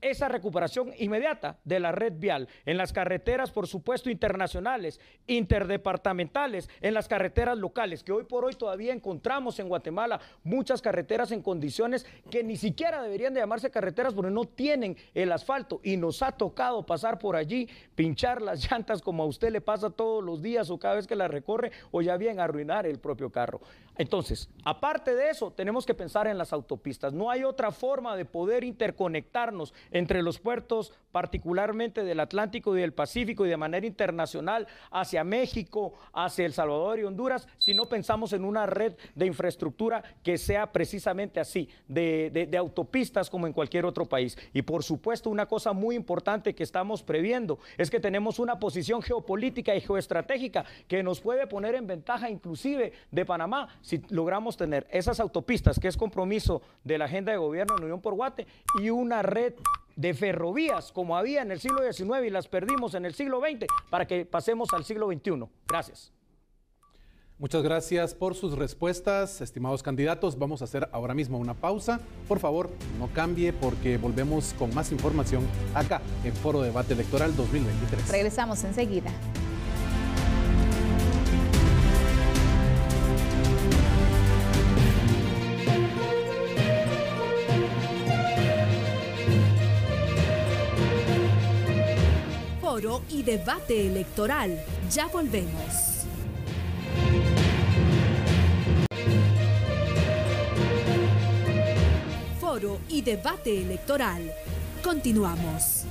[SPEAKER 5] esa recuperación inmediata de la red vial, en las carreteras, por supuesto, internacionales, interdepartamentales, en las carreteras locales, que hoy por hoy todavía encontramos en Guatemala muchas carreteras en condiciones que ni siquiera deberían de llamarse carreteras porque no tienen el asfalto y nos ha tocado pasar por allí, pinchar las llantas como a usted le pasa todos los días o cada vez que la recorre o ya bien arruinar el propio carro. Entonces, aparte de eso, tenemos que pensar en las autopistas. No hay otra forma de poder interconectarnos entre los puertos, particularmente del Atlántico y del Pacífico y de manera internacional hacia México, hacia El Salvador y Honduras, si no pensamos en una red de infraestructura que sea precisamente así, de, autopistas como en cualquier otro país. Y por supuesto, una cosa muy importante que estamos previendo es que tenemos una posición geopolítica y geoestratégica que nos puede poner en ventaja inclusive de Panamá si logramos tener esas autopistas, que es compromiso de la agenda de gobierno en Unión por Guate, y una red de ferrovías como había en el siglo XIX y las perdimos en el siglo XX para que pasemos al siglo XXI. Gracias.
[SPEAKER 2] Muchas gracias por sus respuestas, estimados candidatos. Vamos a hacer ahora mismo una pausa. Por favor, no cambie porque volvemos con más información acá en Foro Debate Electoral 2023.
[SPEAKER 1] Regresamos enseguida.
[SPEAKER 6] foro y debate electoral. Ya volvemos. Foro y debate electoral. Continuamos.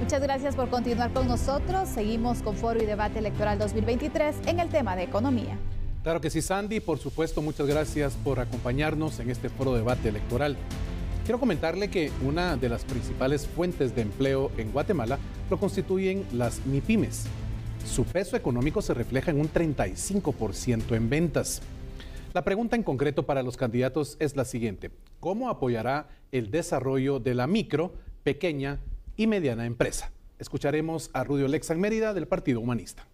[SPEAKER 6] Muchas gracias por continuar
[SPEAKER 1] con nosotros. Seguimos con Foro y Debate Electoral 2023 en el tema de economía.
[SPEAKER 2] Claro que sí, Sandy. Por supuesto, muchas gracias por acompañarnos en este Foro Debate Electoral. Quiero comentarle que una de las principales fuentes de empleo en Guatemala lo constituyen las MIPIMES. Su peso económico se refleja en un 35% en ventas. La pregunta en concreto para los candidatos es la siguiente. ¿Cómo apoyará el desarrollo de la micro, pequeña y mediana empresa? Escucharemos a Rudio Lexan Mérida del Partido Humanista.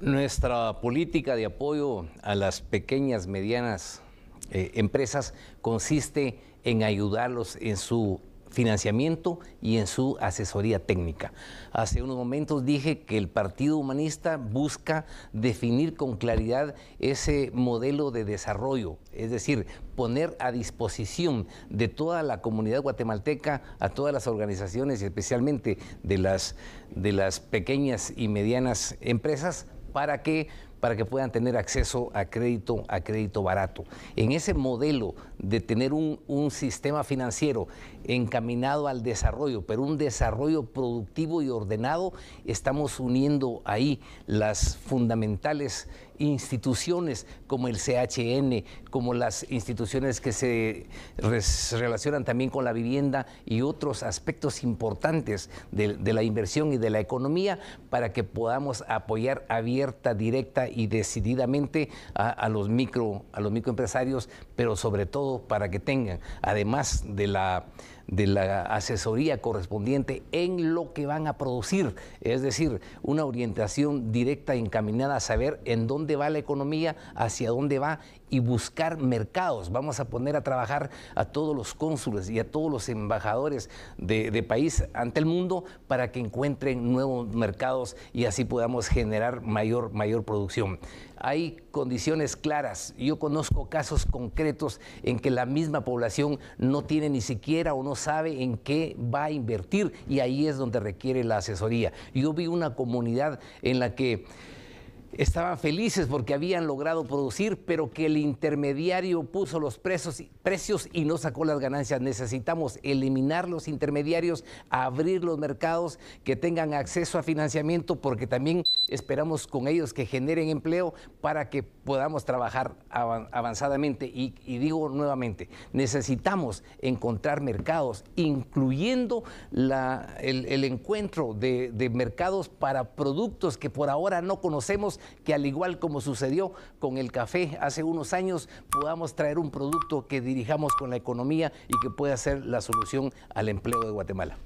[SPEAKER 4] Nuestra política de apoyo a las pequeñas, medianas eh, empresas consiste en ayudarlos en su financiamiento y en su asesoría técnica. Hace unos momentos dije que el Partido Humanista busca definir con claridad ese modelo de desarrollo, es decir, poner a disposición de toda la comunidad guatemalteca, a todas las organizaciones especialmente de las, de las pequeñas y medianas empresas para que para que puedan tener acceso a crédito, a crédito barato. En ese modelo de tener un, un sistema financiero encaminado al desarrollo, pero un desarrollo productivo y ordenado, estamos uniendo ahí las fundamentales instituciones como el CHN, como las instituciones que se relacionan también con la vivienda y otros aspectos importantes de, la inversión y de la economía para que podamos apoyar abierta, directa y decididamente a los, micro, a los microempresarios, pero sobre todo para que tengan, además de la de la asesoría correspondiente en lo que van a producir, es decir, una orientación directa encaminada a saber en dónde va la economía, hacia dónde va y buscar mercados. Vamos a poner a trabajar a todos los cónsules y a todos los embajadores de, país ante el mundo para que encuentren nuevos mercados y así podamos generar mayor, mayor producción hay condiciones claras. Yo conozco casos concretos en que la misma población no tiene ni siquiera o no sabe en qué va a invertir y ahí es donde requiere la asesoría. Yo vi una comunidad en la que estaban felices porque habían logrado producir, pero que el intermediario puso los precios, precios y no sacó las ganancias. Necesitamos eliminar los intermediarios, abrir los mercados, que tengan acceso a financiamiento, porque también esperamos con ellos que generen empleo para que podamos trabajar avanzadamente. Y, digo nuevamente, necesitamos encontrar mercados, incluyendo el, encuentro de mercados para productos que por ahora no conocemos que al igual como sucedió con el café hace unos años, podamos traer un producto que dirijamos con la economía y que pueda ser la solución al empleo de Guatemala.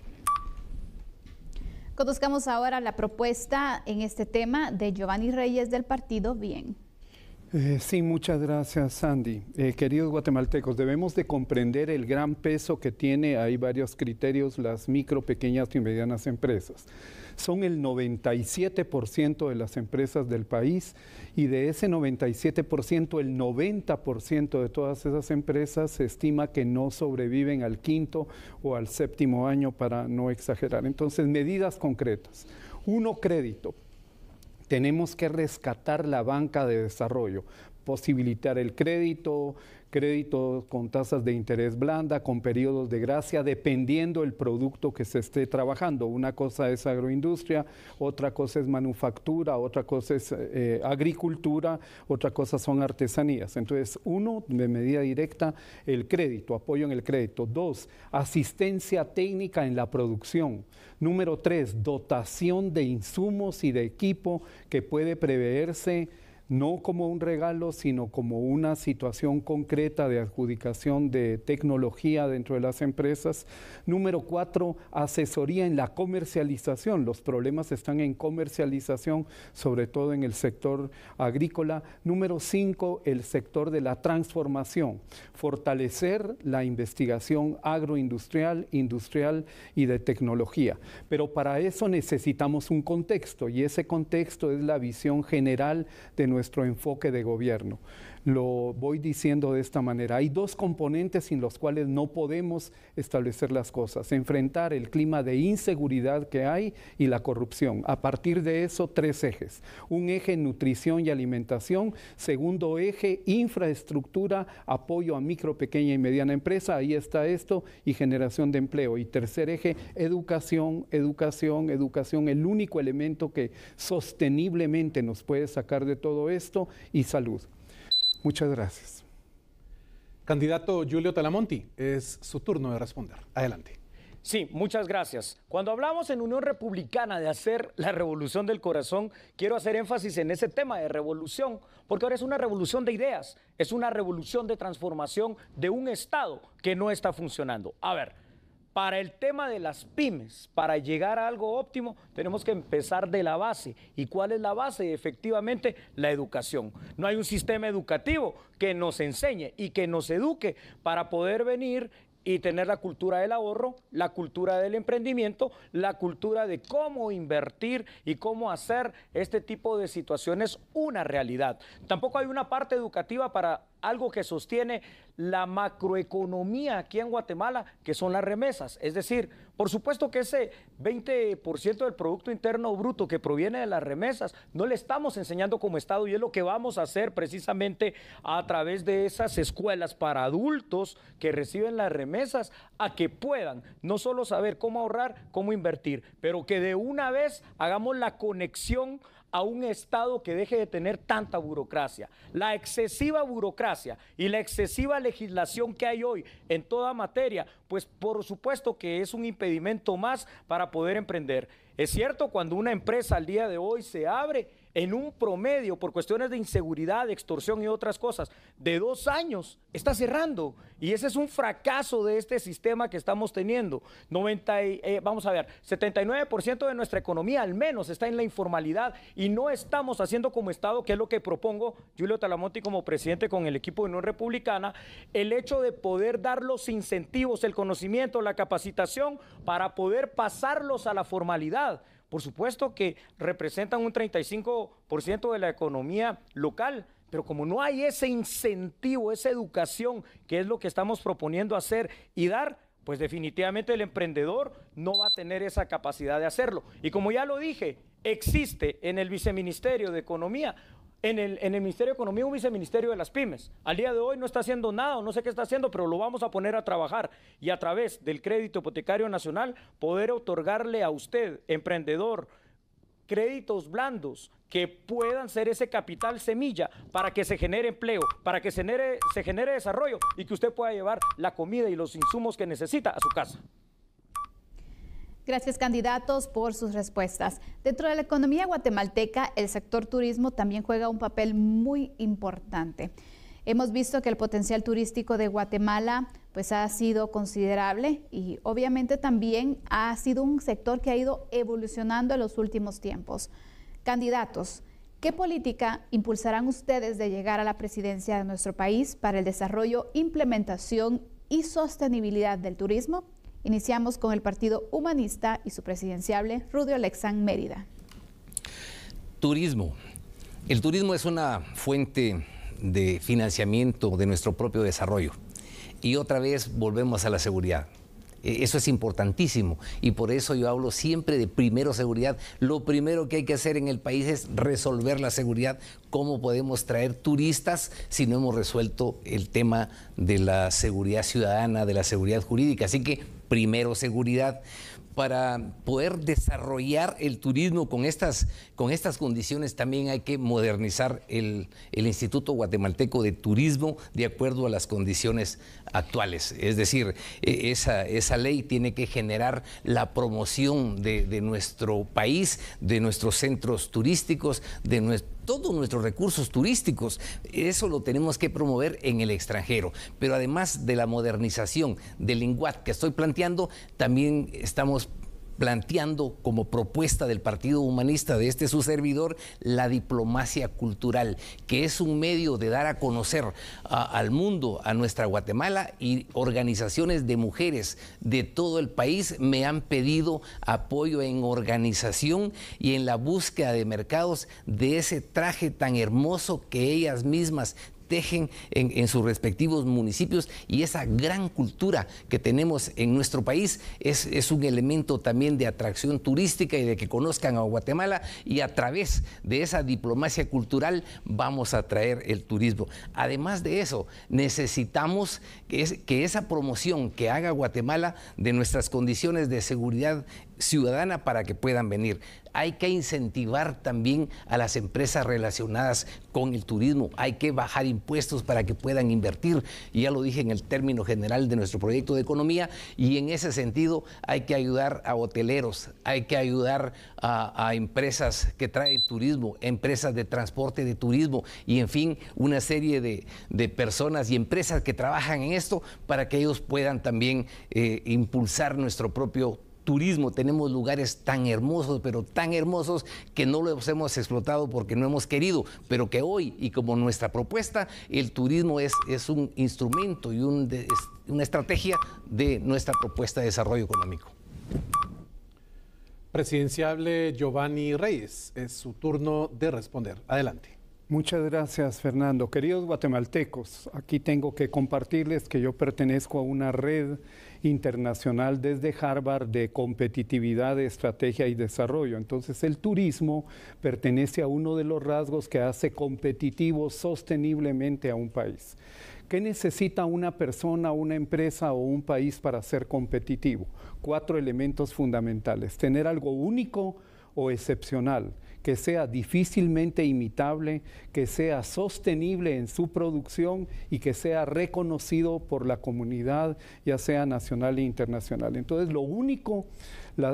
[SPEAKER 1] Conozcamos ahora la propuesta en este tema de Giovanni Reyes del partido Bien.
[SPEAKER 3] Eh, sí, muchas gracias, Sandy. Eh, queridos guatemaltecos, debemos de comprender el gran peso que tiene, hay varios criterios, las micro, pequeñas y medianas empresas son el 97% de las empresas del país y de ese 97%, el 90% de todas esas empresas se estima que no sobreviven al quinto o al séptimo año para no exagerar. Entonces, medidas concretas. Uno, crédito. Tenemos que rescatar la banca de desarrollo posibilitar el crédito, créditos con tasas de interés blanda, con periodos de gracia, dependiendo el producto que se esté trabajando. Una cosa es agroindustria, otra cosa es manufactura, otra cosa es eh, agricultura, otra cosa son artesanías. Entonces, uno, de medida directa, el crédito, apoyo en el crédito. Dos, asistencia técnica en la producción. Número tres, dotación de insumos y de equipo que puede preverse no como un regalo, sino como una situación concreta de adjudicación de tecnología dentro de las empresas. Número cuatro, asesoría en la comercialización. Los problemas están en comercialización, sobre todo en el sector agrícola. Número cinco, el sector de la transformación. Fortalecer la investigación agroindustrial, industrial y de tecnología. Pero para eso necesitamos un contexto y ese contexto es la visión general de nuestra nuestro enfoque de gobierno lo voy diciendo de esta manera. Hay dos componentes sin los cuales no podemos establecer las cosas. Enfrentar el clima de inseguridad que hay y la corrupción. A partir de eso, tres ejes. Un eje nutrición y alimentación. Segundo eje, infraestructura, apoyo a micro, pequeña y mediana empresa. Ahí está esto. Y generación de empleo. Y tercer eje, educación, educación, educación. El único elemento que sosteniblemente nos puede sacar de
[SPEAKER 2] todo esto y salud. Muchas gracias. Candidato Julio Talamonti, es su turno de responder. Adelante.
[SPEAKER 5] Sí, muchas gracias. Cuando hablamos en Unión Republicana de hacer la revolución del corazón, quiero hacer énfasis en ese tema de revolución, porque ahora es una revolución de ideas, es una revolución de transformación de un Estado que no está funcionando. A ver, para el tema de las pymes, para llegar a algo óptimo, tenemos que empezar de la base. ¿Y cuál es la base? Efectivamente, la educación. No hay un sistema educativo que nos enseñe y que nos eduque para poder venir y tener la cultura del ahorro, la cultura del emprendimiento, la cultura de cómo invertir y cómo hacer este tipo de situaciones una realidad. Tampoco hay una parte educativa para algo que sostiene la macroeconomía aquí en Guatemala, que son las remesas. Es decir, por supuesto que ese 20% del Producto Interno Bruto que proviene de las remesas, no le estamos enseñando como Estado y es lo que vamos a hacer precisamente a través de esas escuelas para adultos que reciben las remesas, a que puedan no solo saber cómo ahorrar, cómo invertir, pero que de una vez hagamos la conexión a un Estado que deje de tener tanta burocracia. La excesiva burocracia y la excesiva legislación que hay hoy en toda materia, pues por supuesto que es un impedimento más para poder emprender. Es cierto, cuando una empresa al día de hoy se abre, en un promedio por cuestiones de inseguridad, extorsión y otras cosas, de dos años, está cerrando. Y ese es un fracaso de este sistema que estamos teniendo. 90 eh, vamos a ver, 79% de nuestra economía al menos está en la informalidad y no estamos haciendo como Estado, que es lo que propongo Julio Talamonti como presidente con el equipo de Unión Republicana, el hecho de poder dar los incentivos, el conocimiento, la capacitación para poder pasarlos a la formalidad por supuesto que representan un 35% de la economía local, pero como no hay ese incentivo, esa educación, que es lo que estamos proponiendo hacer y dar, pues definitivamente el emprendedor no va a tener esa capacidad de hacerlo. Y como ya lo dije, existe en el Viceministerio de Economía en el, Ministerio de Economía un viceministerio de las pymes. Al día de hoy no está haciendo nada, no sé qué está haciendo, pero lo vamos a poner a trabajar y a través del crédito hipotecario nacional poder otorgarle a usted, emprendedor, créditos blandos que puedan ser ese capital semilla para que se genere empleo, para que se genere desarrollo y que usted pueda llevar la comida y los insumos que necesita a su casa.
[SPEAKER 1] Gracias candidatos por sus respuestas. Dentro de la economía guatemalteca, el sector turismo también juega un papel muy importante. Hemos visto que el potencial turístico de Guatemala pues ha sido considerable y obviamente también ha sido un sector que ha ido evolucionando en los últimos tiempos. Candidatos, ¿qué política impulsarán ustedes de llegar a la presidencia de nuestro país para el desarrollo, implementación y sostenibilidad del turismo? Iniciamos con el Partido Humanista y su presidenciable, Rudio Alexán Mérida.
[SPEAKER 4] Turismo. El turismo es una fuente de financiamiento de nuestro propio desarrollo. Y otra vez volvemos a la seguridad. E, eso es importantísimo y por eso yo hablo siempre de primero seguridad. Lo primero que hay que hacer en el país es resolver la seguridad. ¿Cómo podemos traer turistas si no hemos resuelto el tema de la seguridad ciudadana, de la seguridad jurídica? Así que primero seguridad. Para poder desarrollar el turismo con estas, con estas condiciones también hay que modernizar el, Instituto Guatemalteco de Turismo de acuerdo a las condiciones actuales. Es decir, e, esa, esa ley tiene que generar la promoción de, de nuestro país, de nuestros centros turísticos, de nuestro todos nuestros recursos turísticos. Eso lo tenemos que promover en el extranjero. Pero además de la modernización del lenguaje que estoy planteando, también estamos planteando como propuesta del Partido Humanista, de este su servidor, la diplomacia cultural, que es un medio de dar a conocer al mundo, a nuestra Guatemala y organizaciones de mujeres de todo el país me han pedido apoyo en organización y en la búsqueda de mercados de ese traje tan hermoso que ellas mismas tejen en, sus respectivos municipios y esa gran cultura que tenemos en nuestro país es, un elemento también de atracción turística y de que conozcan a Guatemala y a través de esa diplomacia cultural vamos a atraer el turismo. Además de eso, necesitamos que, que esa promoción que haga Guatemala de nuestras condiciones de seguridad ciudadana para que puedan venir. Hay que incentivar también a las empresas relacionadas con el turismo. Hay que bajar impuestos para que puedan invertir. ya lo dije en el término general de nuestro proyecto de economía. Y en ese sentido hay que ayudar a hoteleros, hay que ayudar a, empresas que traen turismo, empresas de transporte de turismo y en fin, una serie de, personas y empresas que trabajan en esto para que ellos puedan también eh, impulsar nuestro propio turismo turismo, tenemos lugares tan hermosos, pero tan hermosos que no los hemos explotado porque no hemos querido, pero que hoy, y como nuestra propuesta, el turismo es, es un instrumento y una estrategia de nuestra propuesta de desarrollo económico.
[SPEAKER 2] Presidenciable Giovanni Reyes, es su turno de responder. Adelante.
[SPEAKER 3] Muchas gracias, Fernando. Queridos guatemaltecos, aquí tengo que compartirles que yo pertenezco a una red internacional desde Harvard de competitividad, estrategia y desarrollo. Entonces el turismo pertenece a uno de los rasgos que hace competitivo sosteniblemente a un país. ¿Qué necesita una persona, una empresa o un país para ser competitivo? Cuatro elementos fundamentales. Tener algo único o excepcional que sea difícilmente imitable, que sea sostenible en su producción y que sea reconocido por la comunidad, ya sea nacional e internacional. Entonces, lo único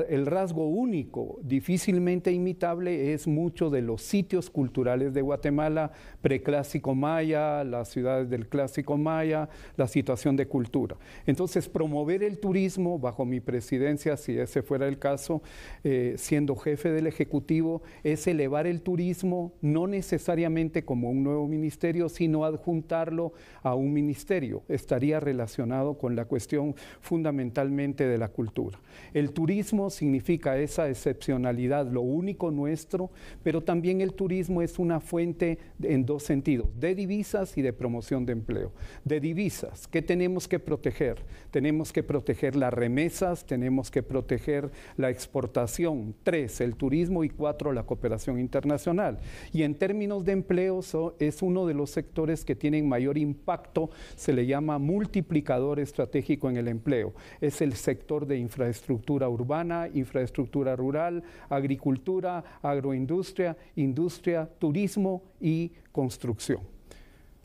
[SPEAKER 3] el rasgo único, difícilmente imitable, es mucho de los sitios culturales de Guatemala, preclásico maya, las ciudades del clásico maya, la situación de cultura. Entonces, promover el turismo bajo mi presidencia, si ese fuera el caso, eh, siendo jefe del Ejecutivo, es elevar el turismo no necesariamente como un nuevo ministerio, sino adjuntarlo a un ministerio. Estaría relacionado con la cuestión fundamentalmente de la cultura. El turismo significa esa excepcionalidad, lo único nuestro, pero también el turismo es una fuente en dos sentidos, de divisas y de promoción de empleo. De divisas, ¿qué tenemos que proteger? Tenemos que proteger las remesas, tenemos que proteger la exportación, tres, el turismo y cuatro, la cooperación internacional. Y en términos de empleo, es uno de los sectores que tienen mayor impacto, se le llama multiplicador estratégico en el empleo. Es el sector de infraestructura urbana infraestructura rural, agricultura, agroindustria, industria, turismo y construcción.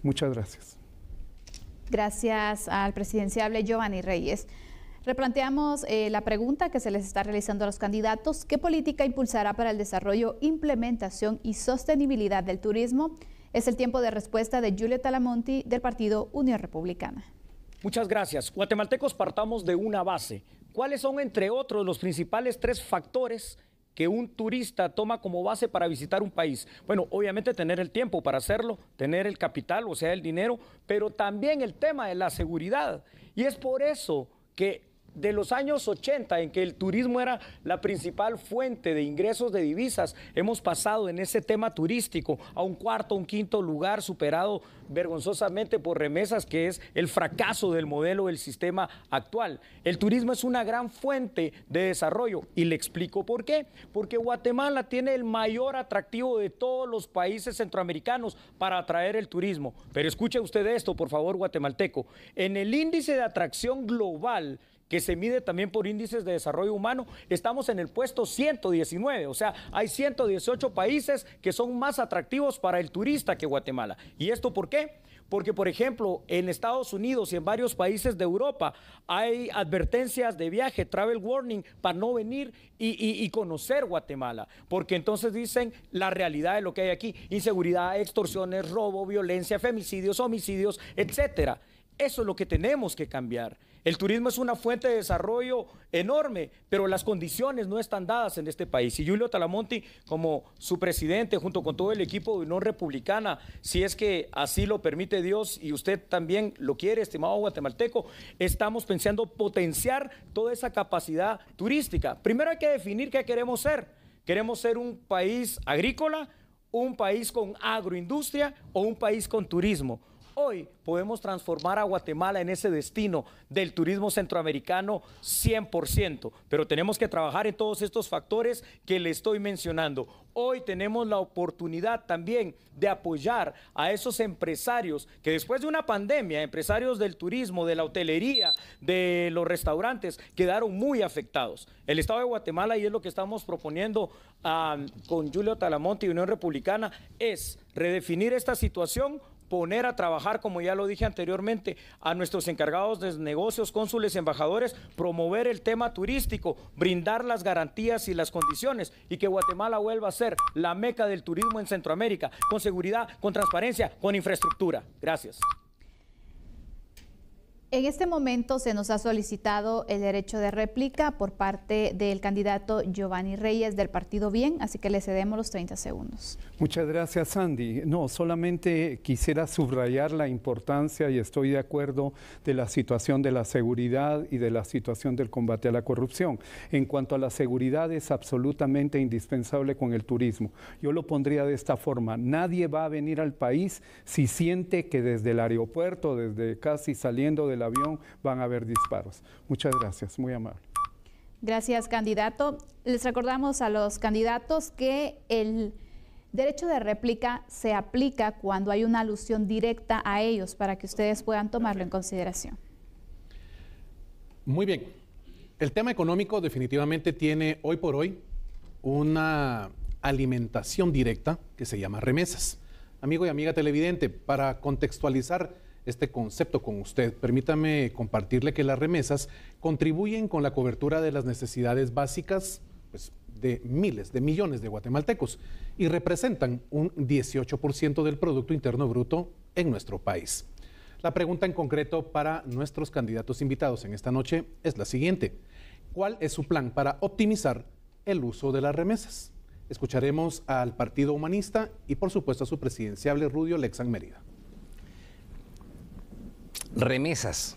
[SPEAKER 3] Muchas gracias.
[SPEAKER 1] Gracias al presidenciable Giovanni Reyes. Replanteamos eh, la pregunta que se les está realizando a los candidatos. ¿Qué política impulsará para el desarrollo, implementación y sostenibilidad del turismo? Es el tiempo de respuesta de Julia Talamonti del partido Unión Republicana.
[SPEAKER 5] Muchas gracias. Guatemaltecos partamos de una base. ¿Cuáles son, entre otros, los principales tres factores que un turista toma como base para visitar un país? Bueno, obviamente tener el tiempo para hacerlo, tener el capital, o sea, el dinero, pero también el tema de la seguridad. Y es por eso que de los años 80, en que el turismo era la principal fuente de ingresos de divisas, hemos pasado en ese tema turístico a un cuarto, un quinto lugar, superado vergonzosamente por remesas, que es el fracaso del modelo del sistema actual. El turismo es una gran fuente de desarrollo y le explico por qué. Porque Guatemala tiene el mayor atractivo de todos los países centroamericanos para atraer el turismo. Pero escuche usted esto, por favor, guatemalteco. En el índice de atracción global que se mide también por índices de desarrollo humano, estamos en el puesto 119, o sea, hay 118 países que son más atractivos para el turista que Guatemala. ¿Y esto por qué? Porque, por ejemplo, en Estados Unidos y en varios países de Europa hay advertencias de viaje, travel warning, para no venir y, conocer Guatemala. Porque entonces dicen la realidad de lo que hay aquí: inseguridad, extorsiones, robo, violencia, femicidios, homicidios, etcétera. Eso es lo que tenemos que cambiar. El turismo es una fuente de desarrollo enorme, pero las condiciones no están dadas en este país. Y Julio Talamonti, como su presidente, junto con todo el equipo de Unión Republicana, si es que así lo permite Dios y usted también lo quiere, estimado guatemalteco, estamos pensando potenciar toda esa capacidad turística. Primero hay que definir qué queremos ser. ¿Queremos ser un país agrícola? un país con agroindustria o un país con turismo. Hoy podemos transformar a Guatemala en ese destino del turismo centroamericano 100%, pero tenemos que trabajar en todos estos factores que le estoy mencionando. Hoy tenemos la oportunidad también de apoyar a esos empresarios que después de una pandemia, empresarios del turismo, de la hotelería, de los restaurantes, quedaron muy afectados. El Estado de Guatemala, y es lo que estamos proponiendo ah, con Julio Talamonte y Unión Republicana, es redefinir esta situación poner a trabajar, como ya lo dije anteriormente, a nuestros encargados de negocios, cónsules, embajadores, promover el tema turístico, brindar las garantías y las condiciones y que Guatemala vuelva a ser la meca del turismo en Centroamérica, con seguridad, con transparencia, con infraestructura. Gracias.
[SPEAKER 1] En este momento se nos ha solicitado el derecho de réplica por parte del candidato Giovanni Reyes del Partido Bien, así que le cedemos los 30 segundos.
[SPEAKER 3] Muchas gracias, Sandy. No, solamente quisiera subrayar la importancia y estoy de acuerdo de la situación de la seguridad y de la situación del combate a la corrupción. En cuanto a la seguridad, es absolutamente indispensable con el turismo. Yo lo pondría de esta forma. Nadie va a venir al país si siente que desde el aeropuerto, desde casi saliendo del avión van a haber disparos. Muchas gracias, muy amable.
[SPEAKER 1] Gracias, candidato. Les recordamos a los candidatos que el derecho de réplica se aplica cuando hay una alusión directa a ellos para que ustedes puedan tomarlo en consideración.
[SPEAKER 2] Muy bien. El tema económico definitivamente tiene hoy por hoy una alimentación directa que se llama remesas. Amigo y amiga televidente, para contextualizar este concepto con usted. Permítame compartirle que las remesas contribuyen con la cobertura de las necesidades básicas pues, de miles, de millones de guatemaltecos y representan un 18% del Producto Interno Bruto en nuestro país. La pregunta en concreto para nuestros candidatos invitados en esta noche es la siguiente. ¿Cuál es su plan para optimizar el uso de las remesas? Escucharemos al Partido Humanista y por supuesto a su presidenciable Rudio
[SPEAKER 4] Lexan Mérida remesas,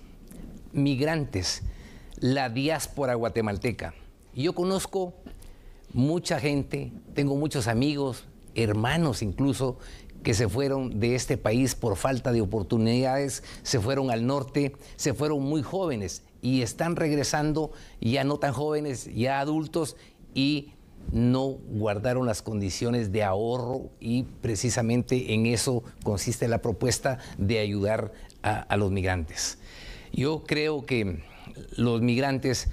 [SPEAKER 4] migrantes, la diáspora guatemalteca. Yo conozco mucha gente, tengo muchos amigos, hermanos incluso, que se fueron de este país por falta de oportunidades, se fueron al norte, se fueron muy jóvenes y están regresando ya no tan jóvenes, ya adultos y no guardaron las condiciones de ahorro y precisamente en eso consiste la propuesta de ayudar a, los migrantes. Yo creo que los migrantes,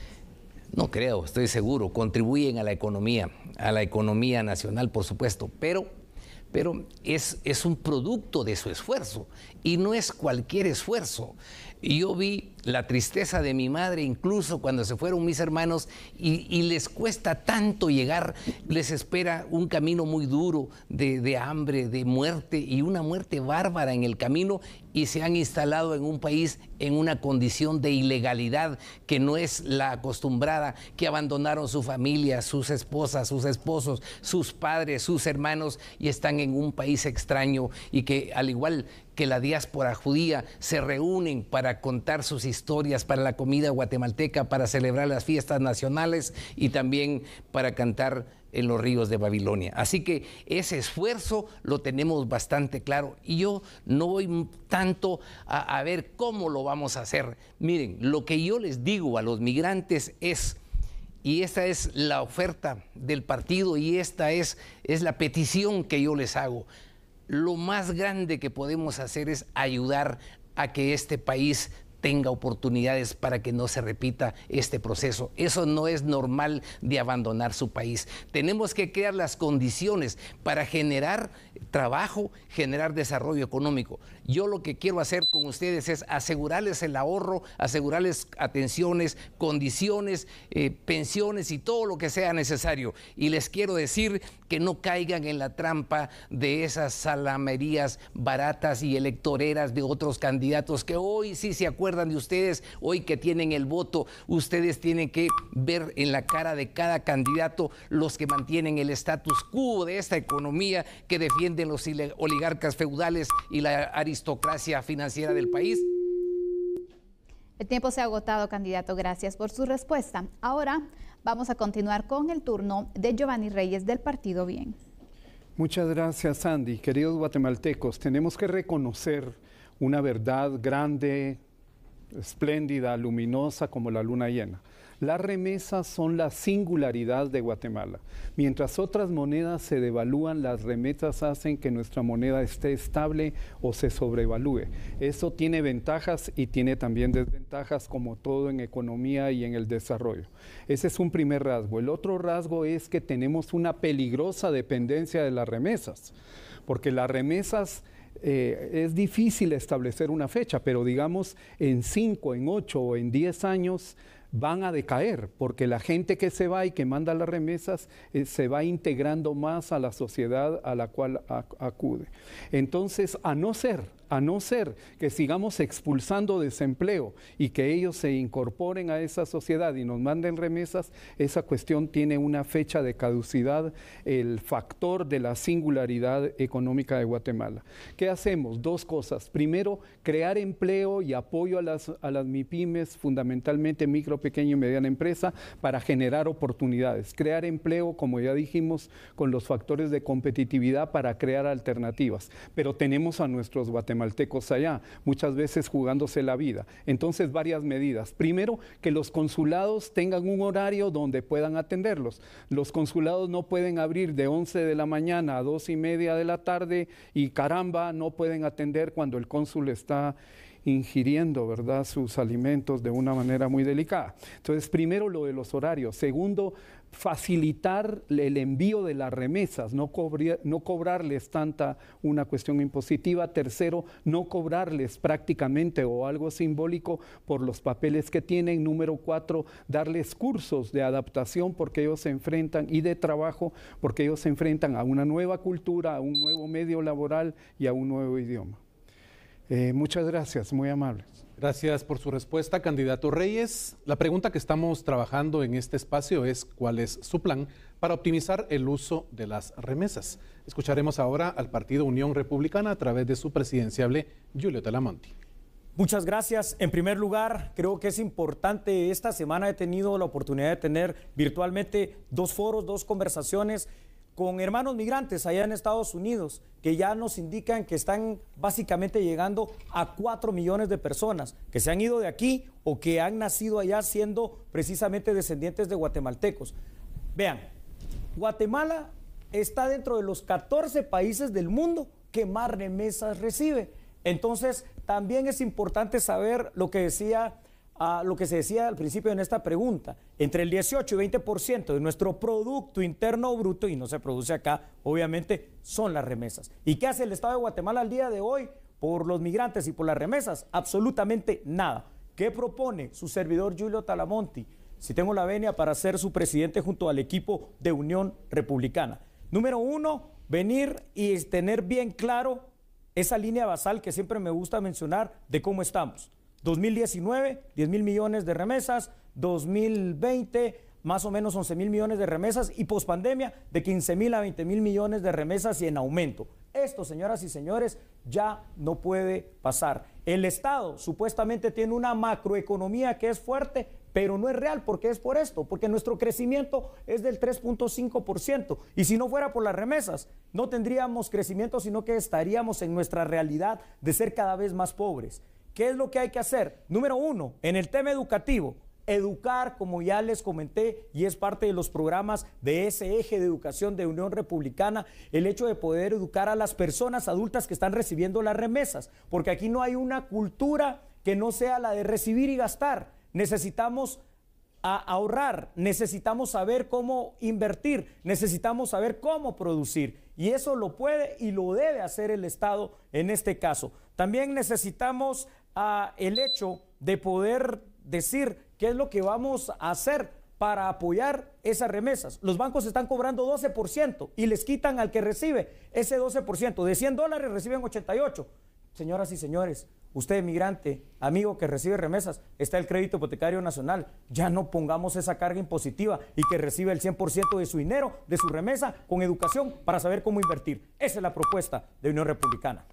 [SPEAKER 4] no creo, estoy seguro, contribuyen a la economía, a la economía nacional, por supuesto, pero, pero es, es un producto de su esfuerzo y no es cualquier esfuerzo. yo vi la tristeza de mi madre, incluso cuando se fueron mis hermanos, y, les cuesta tanto llegar, les espera un camino muy duro de, hambre, de muerte, y una muerte bárbara en el camino, y se han instalado en un país en una condición de ilegalidad que no es la acostumbrada, que abandonaron su familia, sus esposas, sus esposos, sus padres, sus hermanos y están en un país extraño y que al igual que la diáspora judía se reúnen para contar sus historias, para la comida guatemalteca, para celebrar las fiestas nacionales y también para cantar en los ríos de Babilonia. Así que ese esfuerzo lo tenemos bastante claro y yo no voy tanto a, ver cómo lo vamos a hacer. Miren, lo que yo les digo a los migrantes es, y esta es la oferta del partido y esta es, es la petición que yo les hago, lo más grande que podemos hacer es ayudar a que este país tenga oportunidades para que no se repita este proceso. Eso no es normal de abandonar su país. Tenemos que crear las condiciones para generar trabajo, generar desarrollo económico. Yo lo que quiero hacer con ustedes es asegurarles el ahorro, asegurarles atenciones, condiciones, eh, pensiones y todo lo que sea necesario. Y les quiero decir que no caigan en la trampa de esas salamerías baratas y electoreras de otros candidatos que hoy sí se acuerdan de ustedes hoy que tienen el voto. Ustedes tienen que ver en la cara de cada candidato los que mantienen el status quo de esta economía que defienden los oligarcas feudales y la aristocracia financiera del país.
[SPEAKER 1] El tiempo se ha agotado, candidato. Gracias por su respuesta. Ahora vamos a continuar con el turno de Giovanni Reyes del Partido Bien.
[SPEAKER 3] Muchas gracias, Sandy, Queridos guatemaltecos, tenemos que reconocer una verdad grande, espléndida, luminosa como la luna llena. Las remesas son la singularidad de Guatemala. Mientras otras monedas se devalúan, las remesas hacen que nuestra moneda esté estable o se sobrevalúe. Eso tiene ventajas y tiene también desventajas como todo en economía y en el desarrollo. Ese es un primer rasgo. El otro rasgo es que tenemos una peligrosa dependencia de las remesas, porque las remesas eh, es difícil establecer una fecha, pero digamos en 5, en 8 o en 10 años van a decaer, porque la gente que se va y que manda las remesas eh, se va integrando más a la sociedad a la cual acude. Entonces, a no ser a no ser que sigamos expulsando desempleo y que ellos se incorporen a esa sociedad y nos manden remesas, esa cuestión tiene una fecha de caducidad, el factor de la singularidad económica de Guatemala. ¿Qué hacemos? Dos cosas. Primero, crear empleo y apoyo a las, a las MIPIMES, fundamentalmente micro, pequeña y mediana empresa, para generar oportunidades. Crear empleo, como ya dijimos, con los factores de competitividad para crear alternativas. Pero tenemos a nuestros guatemaltecos maltecos allá, muchas veces jugándose la vida. Entonces, varias medidas. Primero, que los consulados tengan un horario donde puedan atenderlos. Los consulados no pueden abrir de 11 de la mañana a 2 y media de la tarde y caramba, no pueden atender cuando el cónsul está ingiriendo, ¿verdad?, sus alimentos de una manera muy delicada. Entonces, primero lo de los horarios. Segundo, facilitar el envío de las remesas, no, cobrarles tanta una cuestión impositiva. Tercero, no cobrarles prácticamente o algo simbólico por los papeles que tienen. Número cuatro, darles cursos de adaptación porque ellos se enfrentan y de trabajo porque ellos se enfrentan a una nueva cultura, a un nuevo medio laboral y a un nuevo idioma.
[SPEAKER 2] Eh, muchas gracias, muy amables. Gracias por su respuesta, candidato Reyes. La pregunta que estamos trabajando en este espacio es cuál es su plan para optimizar el uso de las remesas. Escucharemos ahora al Partido Unión Republicana a través de
[SPEAKER 5] su presidenciable Julio Talamonti. Muchas gracias. En primer lugar, creo que es importante, esta semana he tenido la oportunidad de tener virtualmente dos foros, dos conversaciones con hermanos migrantes allá en Estados Unidos, que ya nos indican que están básicamente llegando a 4 millones de personas que se han ido de aquí o que han nacido allá siendo precisamente descendientes de guatemaltecos. Vean, Guatemala está dentro de los 14 países del mundo que más remesas recibe. Entonces, también es importante saber lo que decía a lo que se decía al principio en esta pregunta, entre el 18 y 20% de nuestro Producto Interno Bruto, y no se produce acá, obviamente, son las remesas. ¿Y qué hace el Estado de Guatemala al día de hoy por los migrantes y por las remesas? Absolutamente nada. ¿Qué propone su servidor Julio Talamonti? Si tengo la venia para ser su presidente junto al equipo de Unión Republicana. Número uno, venir y tener bien claro esa línea basal que siempre me gusta mencionar de cómo estamos. 2019, 10 mil millones de remesas, 2020, más o menos 11 mil millones de remesas y pospandemia de 15 mil a 20 mil millones de remesas y en aumento. Esto, señoras y señores, ya no puede pasar. El Estado supuestamente tiene una macroeconomía que es fuerte, pero no es real porque es por esto, porque nuestro crecimiento es del 3.5%. Y si no fuera por las remesas, no tendríamos crecimiento, sino que estaríamos en nuestra realidad de ser cada vez más pobres. ¿Qué es lo que hay que hacer? Número uno, en el tema educativo, educar, como ya les comenté, y es parte de los programas de ese eje de educación de Unión Republicana, el hecho de poder educar a las personas adultas que están recibiendo las remesas, porque aquí no hay una cultura que no sea la de recibir y gastar. Necesitamos ahorrar, necesitamos saber cómo invertir, necesitamos saber cómo producir. Y eso lo puede y lo debe hacer el Estado en este caso. También necesitamos el hecho de poder decir qué es lo que vamos a hacer para apoyar esas remesas. Los bancos están cobrando 12% y les quitan al que recibe ese 12%. De 100 dólares reciben 88. Señoras y señores, usted emigrante, amigo que recibe remesas, está el crédito hipotecario nacional. Ya no pongamos esa carga impositiva y que reciba el 100% de su dinero, de su remesa, con educación para saber cómo invertir. Esa es la propuesta de Unión Republicana.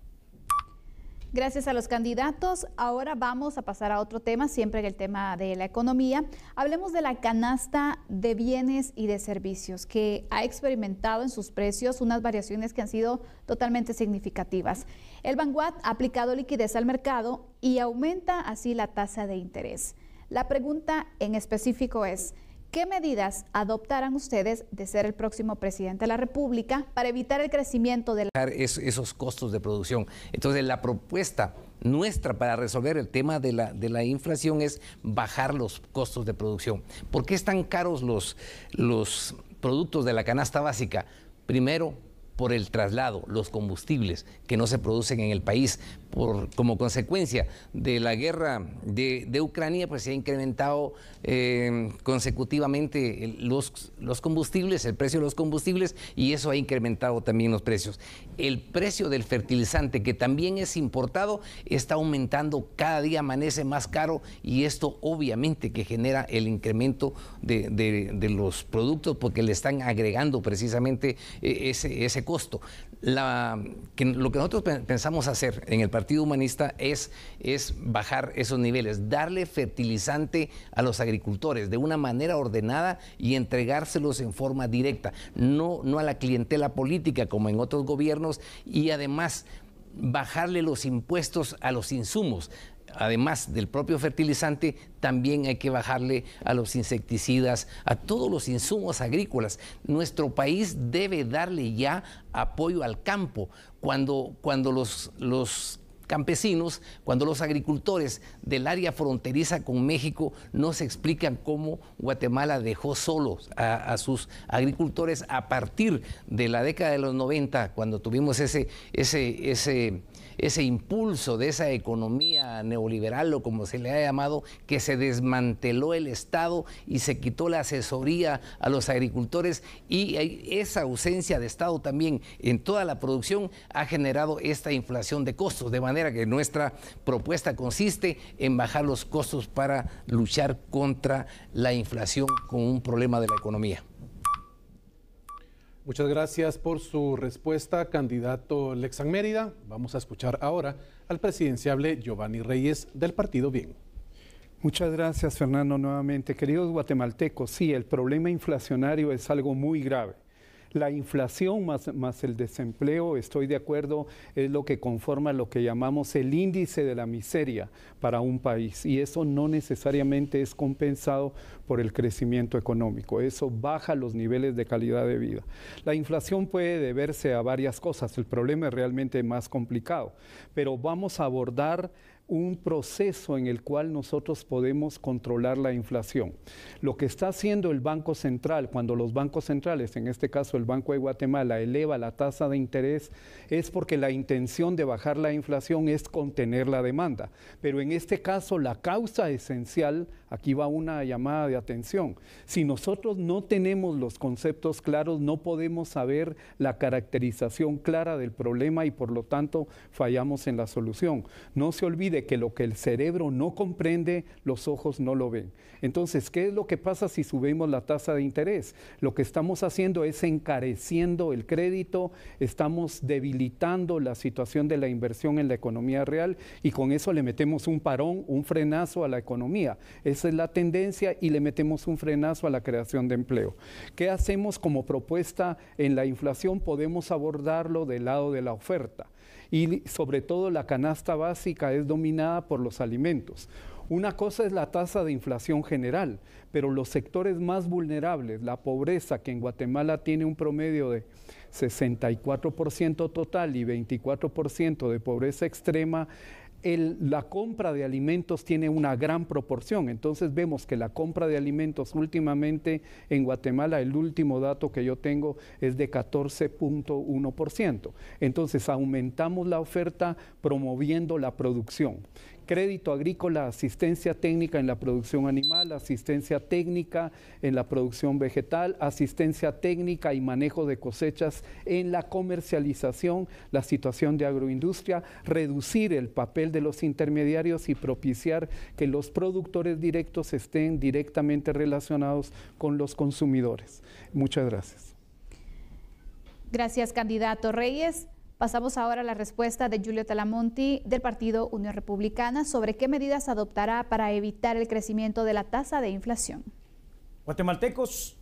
[SPEAKER 1] Gracias a los candidatos. Ahora vamos a pasar a otro tema, siempre en el tema de la economía. Hablemos de la canasta de bienes y de servicios, que ha experimentado en sus precios unas variaciones que han sido totalmente significativas. El Vanguard ha aplicado liquidez al mercado y aumenta así la tasa de interés. La pregunta en específico es, ¿Qué medidas adoptarán ustedes de ser el próximo presidente de la República para evitar el crecimiento de
[SPEAKER 4] esos costos de producción? Entonces, la propuesta nuestra para resolver el tema de la, de la inflación es bajar los costos de producción. ¿Por qué están caros los, los productos de la canasta básica? Primero, por el traslado, los combustibles que no se producen en el país. Por, como consecuencia de la guerra de, Ucrania, pues se ha incrementado eh, consecutivamente los, los combustibles, el precio de los combustibles, y eso ha incrementado también los precios. El precio del fertilizante, que también es importado, está aumentando cada día, amanece más caro, y esto obviamente que genera el incremento de, los productos porque le están agregando precisamente eh, ese, ese costo. lo que nosotros pensamos hacer en el Partido Humanista es, es bajar esos niveles, darle fertilizante a los agricultores de una manera ordenada y entregárselos en forma directa, no, no a la clientela política como en otros gobiernos y además bajarle los impuestos a los insumos además del propio fertilizante, también hay que bajarle a los insecticidas, a todos los insumos agrícolas. Nuestro país debe darle ya apoyo al campo. Cuando, cuando los, los campesinos, cuando los agricultores del área fronteriza con México nos explican cómo Guatemala dejó solos a, sus agricultores a partir de la década de los 90, cuando tuvimos ese, ese ese impulso de esa economía neoliberal o como se le ha llamado, que se desmanteló el Estado y se quitó la asesoría a los agricultores y eh, esa ausencia de Estado también en toda la producción ha generado esta inflación de costos, de manera que nuestra propuesta consiste en bajar los costos para luchar contra la inflación con un problema de la economía.
[SPEAKER 2] Muchas gracias por su respuesta, candidato Lexan Mérida. Vamos a escuchar ahora al presidenciable Giovanni Reyes del Partido Bien. Muchas gracias,
[SPEAKER 3] Fernando, nuevamente. Queridos guatemaltecos, sí, el problema inflacionario es algo muy grave. La inflación más, el desempleo, estoy de acuerdo, es lo que conforma lo que llamamos el índice de la miseria para un país y eso no necesariamente es compensado por el crecimiento económico. Eso baja los niveles de calidad de vida. La inflación puede deberse a varias cosas. El problema es realmente más complicado, pero vamos a abordar un proceso en el cual nosotros podemos controlar la inflación. Lo que está haciendo el Banco Central, cuando los bancos centrales, en este caso el Banco de Guatemala, eleva la tasa de interés, es porque la intención de bajar la inflación es contener la demanda. Pero en este caso la causa esencial Aquí va una llamada de atención. Si nosotros no tenemos los conceptos claros, no podemos saber la caracterización clara del problema y por lo tanto fallamos en la solución. No se olvide que lo que el cerebro no comprende, los ojos no lo ven. Entonces, ¿qué es lo que pasa si subimos la tasa de interés? Lo que estamos haciendo es encareciendo el crédito, estamos debilitando la situación de la inversión en la economía real y con eso le metemos un parón, un frenazo a la economía. Esa es la tendencia y le metemos un frenazo a la creación de empleo. ¿Qué hacemos como propuesta en la inflación? Podemos abordarlo del lado de la oferta y sobre todo la canasta básica es dominada por los alimentos. Una cosa es la tasa de inflación general, pero los sectores más vulnerables, la pobreza, que en Guatemala tiene un promedio de 64% total y 24% de pobreza extrema, la compra de alimentos tiene una gran proporción. Entonces vemos que la compra de alimentos últimamente en Guatemala, el último dato que yo tengo es de 14.1%. Entonces aumentamos la oferta promoviendo la producción crédito agrícola, asistencia técnica en la producción animal, asistencia técnica en la producción vegetal, asistencia técnica y manejo de cosechas en la comercialización, la situación de agroindustria, reducir el papel de los intermediarios y propiciar que los productores directos estén directamente relacionados con los consumidores. Muchas gracias.
[SPEAKER 1] Gracias, candidato Reyes. Pasamos ahora a la respuesta de Julio Talamonti del Partido Unión Republicana sobre qué medidas adoptará para evitar el crecimiento de la tasa de inflación.
[SPEAKER 5] Guatemaltecos,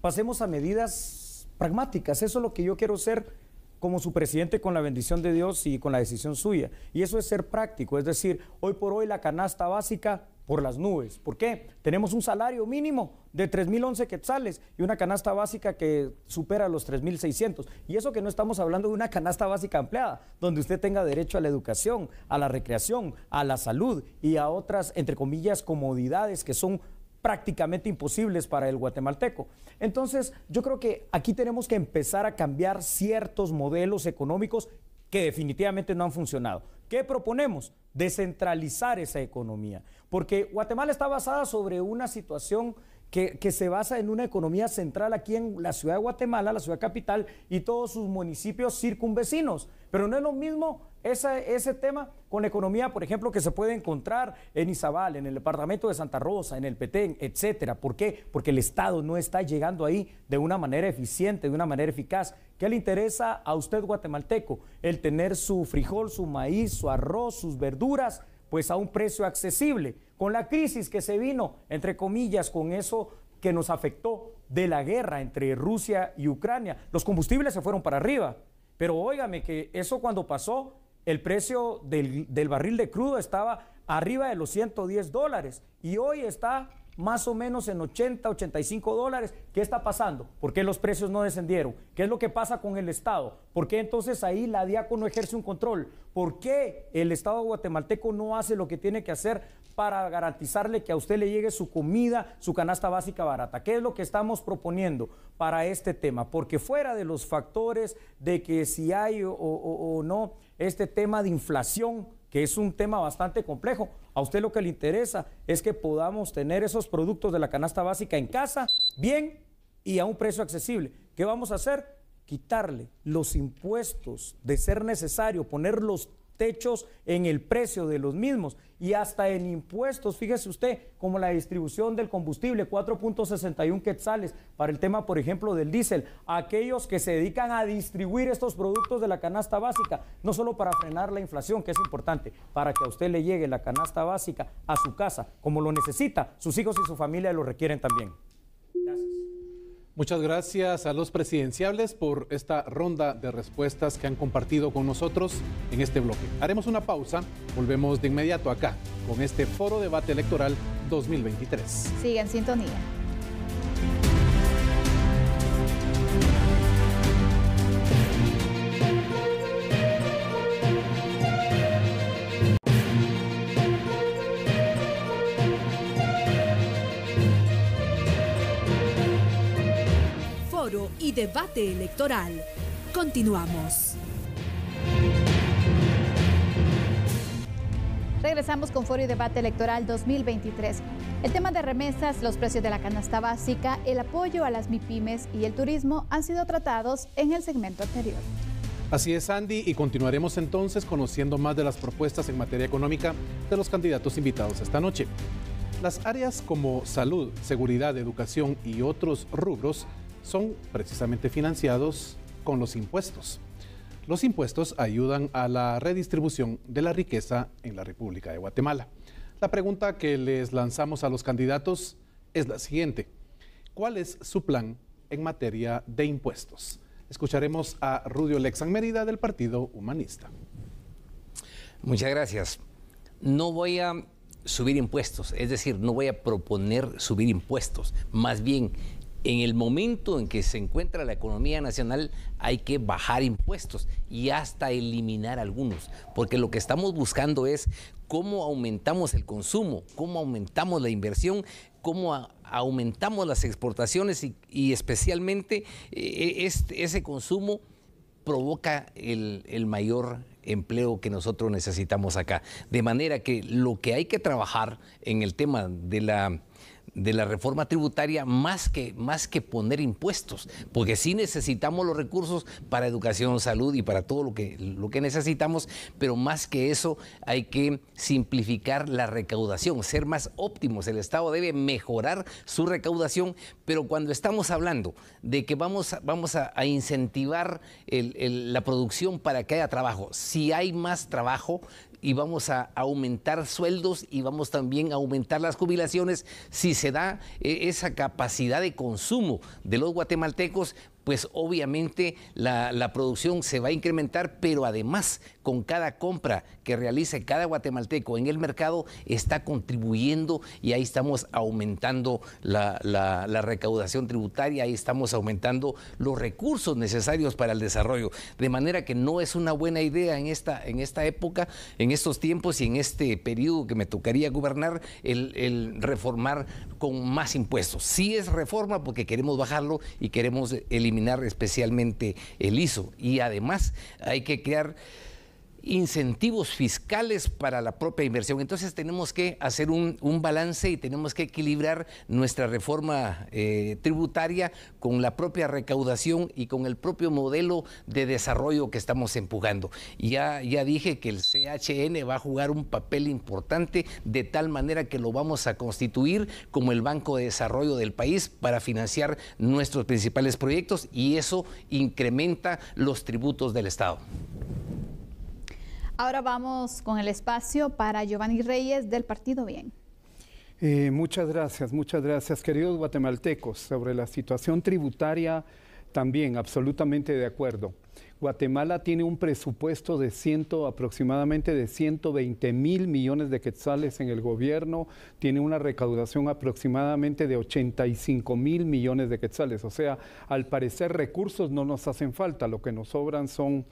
[SPEAKER 5] pasemos a medidas pragmáticas. Eso es lo que yo quiero ser como su presidente con la bendición de Dios y con la decisión suya. Y eso es ser práctico, es decir, hoy por hoy la canasta básica por las nubes. ¿Por qué? Tenemos un salario mínimo de 3.011 quetzales y una canasta básica que supera los 3.600. Y eso que no estamos hablando de una canasta básica ampliada, donde usted tenga derecho a la educación, a la recreación, a la salud y a otras, entre comillas, comodidades que son prácticamente imposibles para el guatemalteco. Entonces, yo creo que aquí tenemos que empezar a cambiar ciertos modelos económicos que definitivamente no han funcionado. ¿Qué proponemos? Descentralizar esa economía, porque Guatemala está basada sobre una situación que, se basa en una economía central aquí en la ciudad de Guatemala, la ciudad capital y todos sus municipios circunvecinos. Pero no es lo mismo ese tema con la economía, por ejemplo, que se puede encontrar en Izabal, en el departamento de Santa Rosa, en el Petén, etcétera. ¿Por qué? Porque el Estado no está llegando ahí de una manera eficiente, de una manera eficaz. ¿Qué le interesa a usted, guatemalteco? El tener su frijol, su maíz, su arroz, sus verduras, pues a un precio accesible. Con la crisis que se vino, entre comillas, con eso que nos afectó de la guerra entre Rusia y Ucrania, los combustibles se fueron para arriba. Pero óigame que eso cuando pasó el precio del, barril de crudo estaba arriba de los 110 dólares y hoy está más o menos en 80, 85 dólares. ¿Qué está pasando? ¿Por qué los precios no descendieron? ¿Qué es lo que pasa con el Estado? ¿Por qué entonces ahí la DIACO no ejerce un control? ¿Por qué el Estado guatemalteco no hace lo que tiene que hacer para garantizarle que a usted le llegue su comida, su canasta básica barata? ¿Qué es lo que estamos proponiendo para este tema? Porque fuera de los factores de que si hay o, o no este tema de inflación, que es un tema bastante complejo. A usted lo que le interesa es que podamos tener esos productos de la canasta básica en casa, bien y a un precio accesible. ¿Qué vamos a hacer? Quitarle los impuestos de ser necesario, ponerlos techos en el precio de los mismos y hasta en impuestos, fíjese usted, como la distribución del combustible, 4.61 quetzales para el tema, por ejemplo, del diésel. Aquellos que se dedican a distribuir estos productos de la canasta básica, no solo para frenar la inflación, que es importante, para que a usted le llegue la canasta básica a su casa, como lo necesita, sus hijos y su familia lo requieren también. Gracias.
[SPEAKER 2] Muchas gracias a los presidenciables por esta ronda de respuestas que han compartido con nosotros en este bloque. Haremos una pausa, volvemos de inmediato acá con este Foro Debate Electoral 2023.
[SPEAKER 1] Sigan sintonía.
[SPEAKER 6] y debate electoral. Continuamos.
[SPEAKER 1] Regresamos con Foro y Debate Electoral 2023. El tema de remesas, los precios de la canasta básica, el apoyo a las MIPIMES y el turismo han sido tratados en el segmento anterior.
[SPEAKER 2] Así es, Andy, y continuaremos entonces conociendo más de las propuestas en materia económica de los candidatos invitados esta noche. Las áreas como salud, seguridad, educación y otros rubros son precisamente financiados con los impuestos. Los impuestos ayudan a la redistribución de la riqueza en la República de Guatemala. La pregunta que les lanzamos a los candidatos es la siguiente. ¿Cuál es su plan en materia de impuestos? Escucharemos a Rudio Lexan Mérida del Partido Humanista.
[SPEAKER 4] Muchas gracias. No voy a subir impuestos, es decir, no voy a proponer subir impuestos. Más bien, en el momento en que se encuentra la economía nacional hay que bajar impuestos y hasta eliminar algunos, porque lo que estamos buscando es cómo aumentamos el consumo, cómo aumentamos la inversión, cómo aumentamos las exportaciones y, especialmente eh, e, este, ese consumo provoca el mayor empleo que nosotros necesitamos acá. De manera que lo que hay que trabajar en el tema de la de la reforma tributaria más que, más que poner impuestos, porque sí necesitamos los recursos para educación, salud y para todo lo que, lo que necesitamos, pero más que eso hay que simplificar la recaudación, ser más óptimos. El Estado debe mejorar su recaudación, pero cuando estamos hablando de que vamos, vamos a, incentivar la producción para que haya trabajo, si hay más trabajo, y vamos a aumentar sueldos y vamos también a aumentar las jubilaciones si se da eh, esa capacidad de consumo de los guatemaltecos pues obviamente la, producción se va a incrementar, pero además con cada compra que realice cada guatemalteco en el mercado está contribuyendo y ahí estamos aumentando la, recaudación tributaria, ahí estamos aumentando los recursos necesarios para el desarrollo. De manera que no es una buena idea en esta, en esta época, en estos tiempos y en este periodo que me tocaría gobernar, el, reformar con más impuestos. Sí es reforma porque queremos bajarlo y queremos eliminarlo especialmente el ISO y además hay que crear incentivos fiscales para la propia inversión. Entonces tenemos que hacer un, balance y tenemos que equilibrar nuestra reforma eh, tributaria con la propia recaudación y con el propio modelo de desarrollo que estamos empujando. Ya, ya dije que el CHN va a jugar un papel importante de tal manera que lo vamos a constituir como el Banco de Desarrollo del país para financiar nuestros principales proyectos y eso incrementa los tributos del Estado.
[SPEAKER 1] Ahora vamos con el espacio para Giovanni Reyes del Partido Bien.
[SPEAKER 3] Eh, muchas gracias, muchas gracias, queridos guatemaltecos, sobre la situación tributaria también, absolutamente de acuerdo. Guatemala tiene un presupuesto de ciento, aproximadamente de 120 mil millones de quetzales en el gobierno, tiene una recaudación aproximadamente de 85 mil millones de quetzales, o sea, al parecer recursos no nos hacen falta, lo que nos sobran son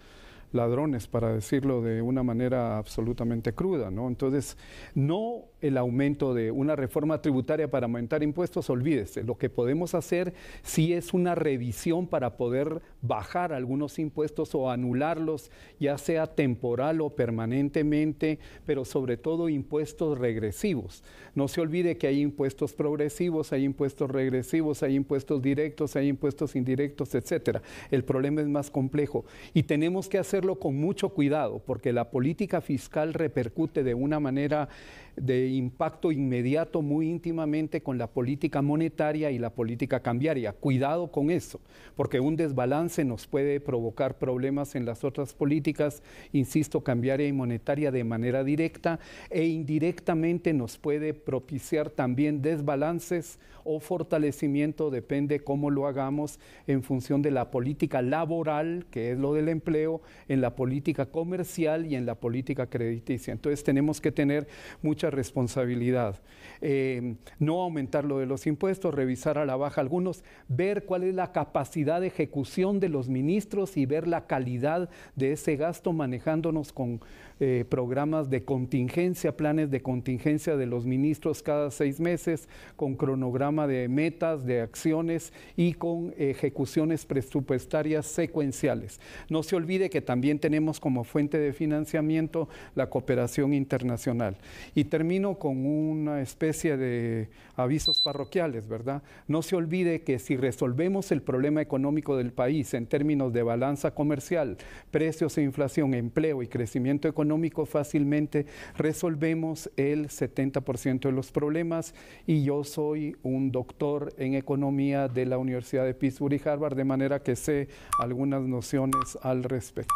[SPEAKER 3] ladrones, para decirlo de una manera absolutamente cruda. ¿no? Entonces, no el aumento de una reforma tributaria para aumentar impuestos, olvídese. Lo que podemos hacer sí es una revisión para poder bajar algunos impuestos o anularlos, ya sea temporal o permanentemente, pero sobre todo impuestos regresivos. No se olvide que hay impuestos progresivos, hay impuestos regresivos, hay impuestos directos, hay impuestos indirectos, etcétera. El problema es más complejo y tenemos que hacer con mucho cuidado, porque la política fiscal repercute de una manera de impacto inmediato muy íntimamente con la política monetaria y la política cambiaria. Cuidado con eso, porque un desbalance nos puede provocar problemas en las otras políticas, insisto, cambiaria y monetaria de manera directa e indirectamente nos puede propiciar también desbalances o fortalecimiento, depende cómo lo hagamos en función de la política laboral, que es lo del empleo, en la política comercial y en la política crediticia. Entonces tenemos que tener mucha responsabilidad. Eh, no aumentar lo de los impuestos, revisar a la baja algunos, ver cuál es la capacidad de ejecución de los ministros y ver la calidad de ese gasto manejándonos con eh, programas de contingencia, planes de contingencia de los ministros cada seis meses, con cronograma de metas, de acciones y con ejecuciones presupuestarias secuenciales. No se olvide que también tenemos como fuente de financiamiento la cooperación internacional. Y termino con una especie de avisos parroquiales, ¿verdad? No se olvide que si resolvemos el problema económico del país en términos de balanza comercial, precios e inflación, empleo y crecimiento económico, económico fácilmente resolvemos el 70% de los problemas y yo soy un doctor en economía de la Universidad de Pittsburgh y Harvard, de manera que sé
[SPEAKER 2] algunas nociones al respecto.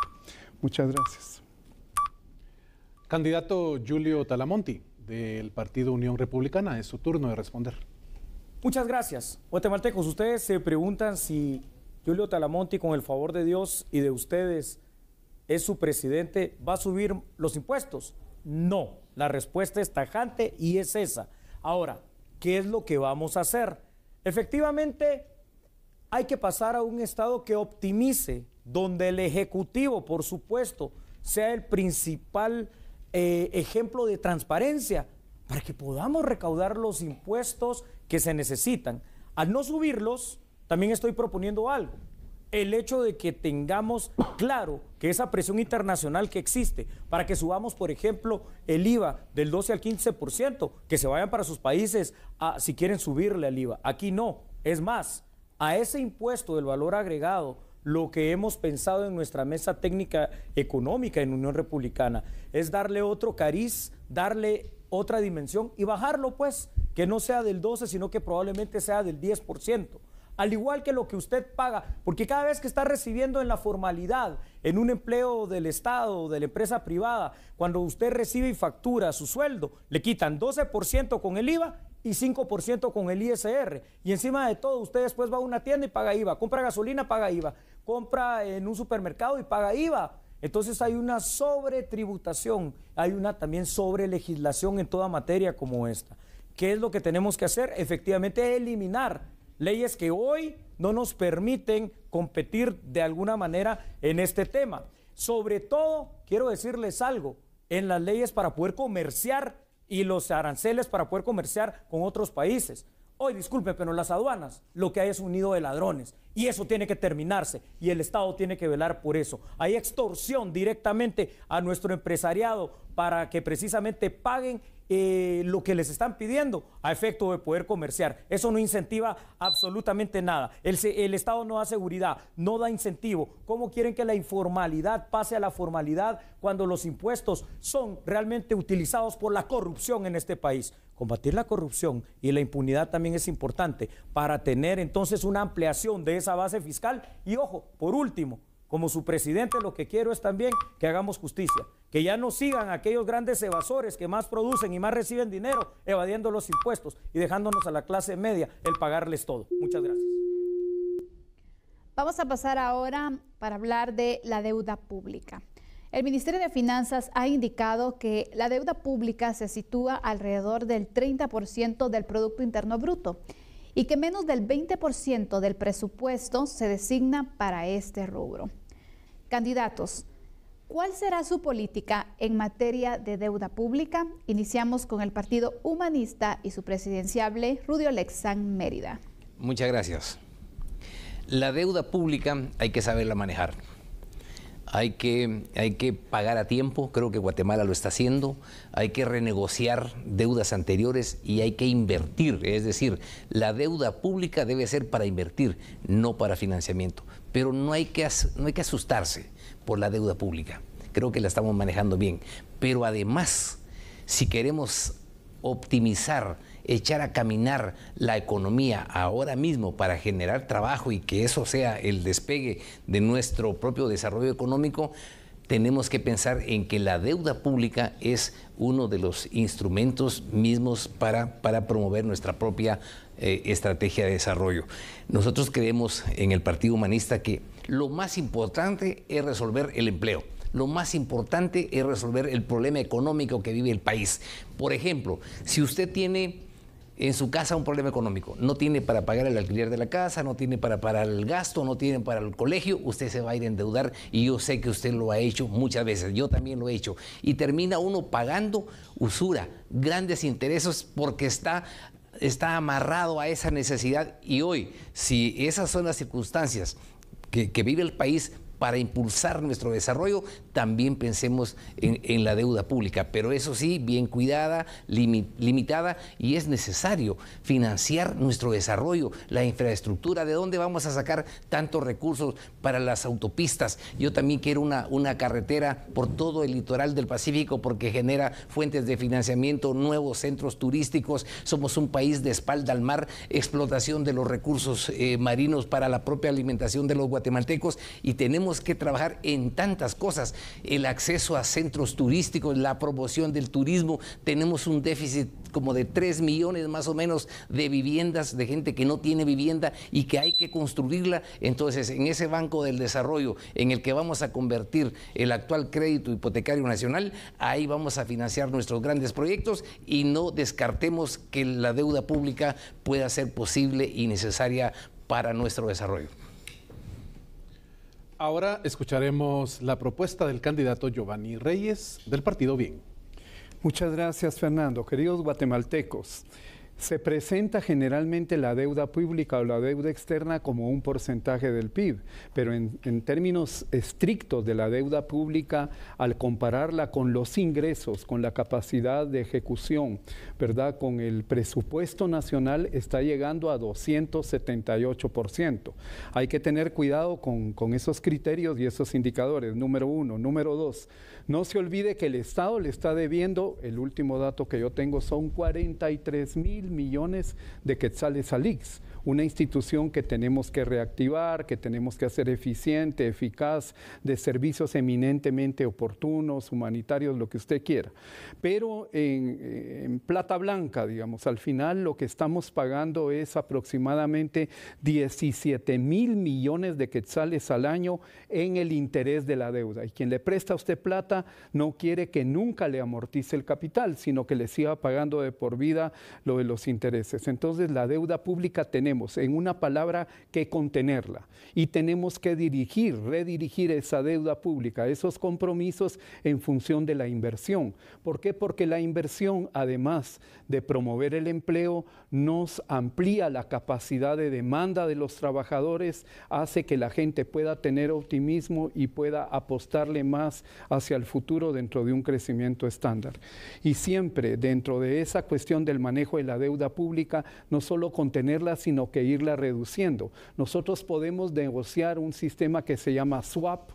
[SPEAKER 2] Muchas gracias. Candidato Julio Talamonti, del Partido Unión Republicana, es su turno de responder.
[SPEAKER 5] Muchas gracias. Guatemaltecos, ustedes se preguntan si Julio Talamonti, con el favor de Dios y de ustedes, ¿Es su presidente? ¿Va a subir los impuestos? No, la respuesta es tajante y es esa. Ahora, ¿qué es lo que vamos a hacer? Efectivamente, hay que pasar a un Estado que optimice, donde el Ejecutivo, por supuesto, sea el principal eh, ejemplo de transparencia para que podamos recaudar los impuestos que se necesitan. Al no subirlos, también estoy proponiendo algo, el hecho de que tengamos claro que esa presión internacional que existe para que subamos, por ejemplo, el IVA del 12 al 15%, que se vayan para sus países a, si quieren subirle al IVA. Aquí no. Es más, a ese impuesto del valor agregado, lo que hemos pensado en nuestra mesa técnica económica en Unión Republicana es darle otro cariz, darle otra dimensión y bajarlo, pues, que no sea del 12, sino que probablemente sea del 10% al igual que lo que usted paga, porque cada vez que está recibiendo en la formalidad, en un empleo del Estado, o de la empresa privada, cuando usted recibe y factura su sueldo, le quitan 12% con el IVA y 5% con el ISR. Y encima de todo, usted después va a una tienda y paga IVA, compra gasolina, paga IVA, compra en un supermercado y paga IVA. Entonces hay una sobretributación, hay una también sobrelegislación en toda materia como esta. ¿Qué es lo que tenemos que hacer? Efectivamente, eliminar leyes que hoy no nos permiten competir de alguna manera en este tema. Sobre todo, quiero decirles algo, en las leyes para poder comerciar y los aranceles para poder comerciar con otros países. Hoy, disculpe, pero las aduanas lo que hay es un nido de ladrones y eso tiene que terminarse y el Estado tiene que velar por eso. Hay extorsión directamente a nuestro empresariado para que precisamente paguen eh, lo que les están pidiendo a efecto de poder comerciar. Eso no incentiva absolutamente nada. El, el Estado no da seguridad, no da incentivo. ¿Cómo quieren que la informalidad pase a la formalidad cuando los impuestos son realmente utilizados por la corrupción en este país? Combatir la corrupción y la impunidad también es importante para tener entonces una ampliación de esa a base fiscal. Y ojo, por último, como su presidente lo que quiero es también que hagamos justicia, que ya no sigan aquellos grandes evasores que más producen y más reciben dinero evadiendo los impuestos y dejándonos a la clase media el pagarles todo. Muchas gracias.
[SPEAKER 1] Vamos a pasar ahora para hablar de la deuda pública. El Ministerio de Finanzas ha indicado que la deuda pública se sitúa alrededor del 30% del Producto Interno Bruto y que menos del 20% del presupuesto se designa para este rubro. Candidatos, ¿cuál será su política en materia de deuda pública? Iniciamos con el Partido Humanista y su presidenciable, Rudio Lexán Mérida.
[SPEAKER 4] Muchas gracias. La deuda pública hay que saberla manejar hay que, hay que pagar a tiempo, creo que Guatemala lo está haciendo, hay que renegociar deudas anteriores y hay que invertir, es decir, la deuda pública debe ser para invertir, no para financiamiento, pero no hay que, no hay que asustarse por la deuda pública, creo que la estamos manejando bien, pero además, si queremos optimizar echar a caminar la economía ahora mismo para generar trabajo y que eso sea el despegue de nuestro propio desarrollo económico, tenemos que pensar en que la deuda pública es uno de los instrumentos mismos para, para promover nuestra propia eh, estrategia de desarrollo. Nosotros creemos en el Partido Humanista que lo más importante es resolver el empleo. Lo más importante es resolver el problema económico que vive el país. Por ejemplo, si usted tiene en su casa un problema económico. No tiene para pagar el alquiler de la casa, no tiene para, pagar el gasto, no tiene para el colegio, usted se va a ir a endeudar y yo sé que usted lo ha hecho muchas veces, yo también lo he hecho. Y termina uno pagando usura, grandes intereses porque está está amarrado a esa necesidad y hoy, si esas son las circunstancias que vive el país, para impulsar nuestro desarrollo, también pensemos en, la deuda pública, pero eso sí, bien cuidada, limitada, y es necesario financiar nuestro desarrollo, la infraestructura, de dónde vamos a sacar tantos recursos para las autopistas. Yo también quiero una, una carretera por todo el litoral del Pacífico porque genera fuentes de financiamiento, nuevos centros turísticos, somos un país de espalda al mar, explotación de los recursos eh, marinos para la propia alimentación de los guatemaltecos y tenemos que trabajar en tantas cosas, el acceso a centros turísticos, la promoción del turismo, tenemos un déficit como de 3 millones más o menos de viviendas, de gente que no tiene vivienda y que hay que construirla. Entonces, en ese Banco del Desarrollo en el que vamos a convertir el actual crédito hipotecario nacional, ahí vamos a financiar nuestros grandes proyectos y no descartemos que la deuda pública pueda ser posible y necesaria para nuestro desarrollo.
[SPEAKER 2] Ahora escucharemos la propuesta del candidato Giovanni Reyes del partido Bien.
[SPEAKER 3] Muchas gracias, Fernando. Queridos guatemaltecos, se presenta generalmente la deuda pública o la deuda externa como un porcentaje del PIB, pero en, términos estrictos de la deuda pública, al compararla con los ingresos, con la capacidad de ejecución, ¿verdad? Con el presupuesto nacional está llegando a 278%. Hay que tener cuidado con, con esos criterios y esos indicadores, número uno. Número dos, no se olvide que el Estado le está debiendo, el último dato que yo tengo son 43 mil millones de quetzales al ICS una institución que tenemos que reactivar, que tenemos que hacer eficiente, eficaz, de servicios eminentemente oportunos, humanitarios, lo que usted quiera. Pero en, plata blanca, digamos, al final lo que estamos pagando es aproximadamente 17 mil millones de quetzales al año en el interés de la deuda. Y quien le presta a usted plata no quiere que nunca le amortice el capital, sino que le siga pagando de por vida lo de los intereses. Entonces la deuda pública tenemos en una palabra que contenerla. Y tenemos que dirigir, redirigir esa deuda pública, esos compromisos en función de la inversión. ¿Por qué? Porque la inversión, además de promover el empleo, nos amplía la capacidad de demanda de los trabajadores, hace que la gente pueda tener optimismo y pueda apostarle más hacia el futuro dentro de un crecimiento estándar. Y siempre dentro de esa cuestión del manejo de la deuda pública, no solo contenerla, sino que irla reduciendo. Nosotros podemos negociar un sistema que se llama swap,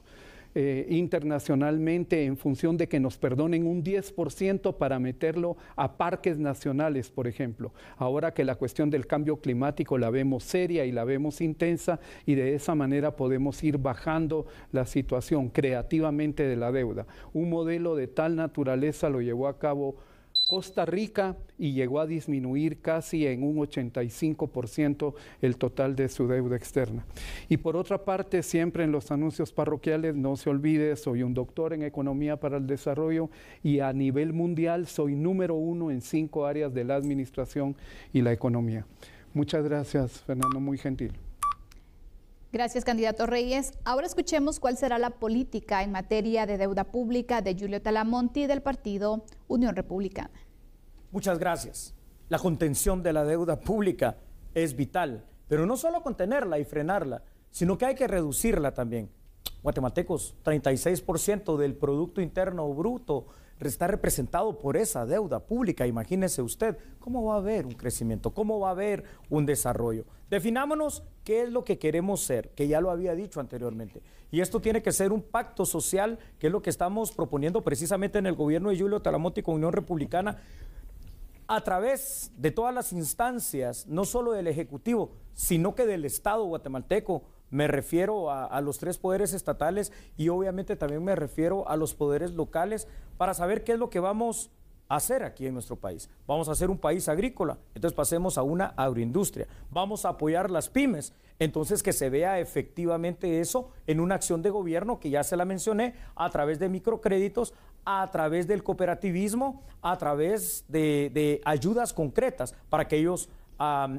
[SPEAKER 3] eh, internacionalmente en función de que nos perdonen un 10% para meterlo a parques nacionales, por ejemplo. Ahora que la cuestión del cambio climático la vemos seria y la vemos intensa y de esa manera podemos ir bajando la situación creativamente de la deuda. Un modelo de tal naturaleza lo llevó a cabo Costa Rica y llegó a disminuir casi en un 85% el total de su deuda externa. Y por otra parte, siempre en los anuncios parroquiales, no se olvide, soy un doctor en economía para el desarrollo y a nivel mundial soy número uno en cinco áreas de la administración y la economía. Muchas gracias, Fernando, muy gentil.
[SPEAKER 1] Gracias, candidato Reyes. Ahora escuchemos cuál será la política en materia de deuda pública de Julio Talamonti del partido Unión Republicana.
[SPEAKER 5] Muchas gracias. La contención de la deuda pública es vital, pero no solo contenerla y frenarla, sino que hay que reducirla también. Guatemaltecos, 36% del Producto Interno Bruto está representado por esa deuda pública. Imagínese usted cómo va a haber un crecimiento, cómo va a haber un desarrollo. Definámonos qué es lo que queremos ser, que ya lo había dicho anteriormente. Y esto tiene que ser un pacto social, que es lo que estamos proponiendo precisamente en el gobierno de Julio Talamonte con Unión Republicana a través de todas las instancias, no solo del Ejecutivo, sino que del Estado guatemalteco. Me refiero a, los tres poderes estatales y obviamente también me refiero a los poderes locales para saber qué es lo que vamos a hacer aquí en nuestro país. Vamos a hacer un país agrícola, entonces pasemos a una agroindustria. Vamos a apoyar las pymes, entonces que se vea efectivamente eso en una acción de gobierno que ya se la mencioné a través de microcréditos, a través del cooperativismo, a través de, ayudas concretas para aquellos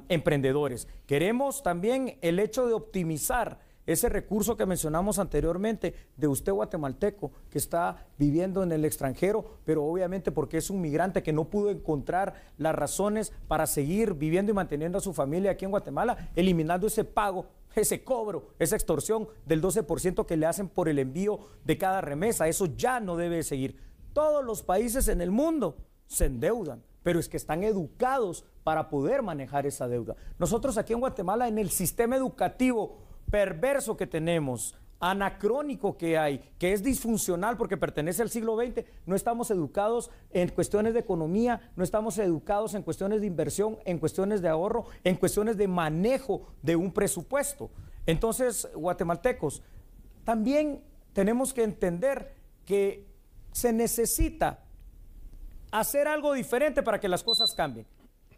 [SPEAKER 5] emprendedores. Queremos también el hecho de optimizar ese recurso que mencionamos anteriormente de usted guatemalteco que está viviendo en el extranjero, pero obviamente porque es un migrante que no pudo encontrar las razones para seguir viviendo y manteniendo a su familia aquí en Guatemala, eliminando ese pago ese cobro, esa extorsión del 12% que le hacen por el envío de cada remesa. Eso ya no debe seguir. Todos los países en el mundo se endeudan, pero es que están educados para poder manejar esa deuda. Nosotros aquí en Guatemala, en el sistema educativo perverso que tenemos, anacrónico que hay, que es disfuncional porque pertenece al siglo XX. No estamos educados en cuestiones de economía, no estamos educados en cuestiones de inversión, en cuestiones de ahorro, en cuestiones de manejo de un presupuesto. Entonces, guatemaltecos, también tenemos que entender que se necesita hacer algo diferente para que las cosas cambien.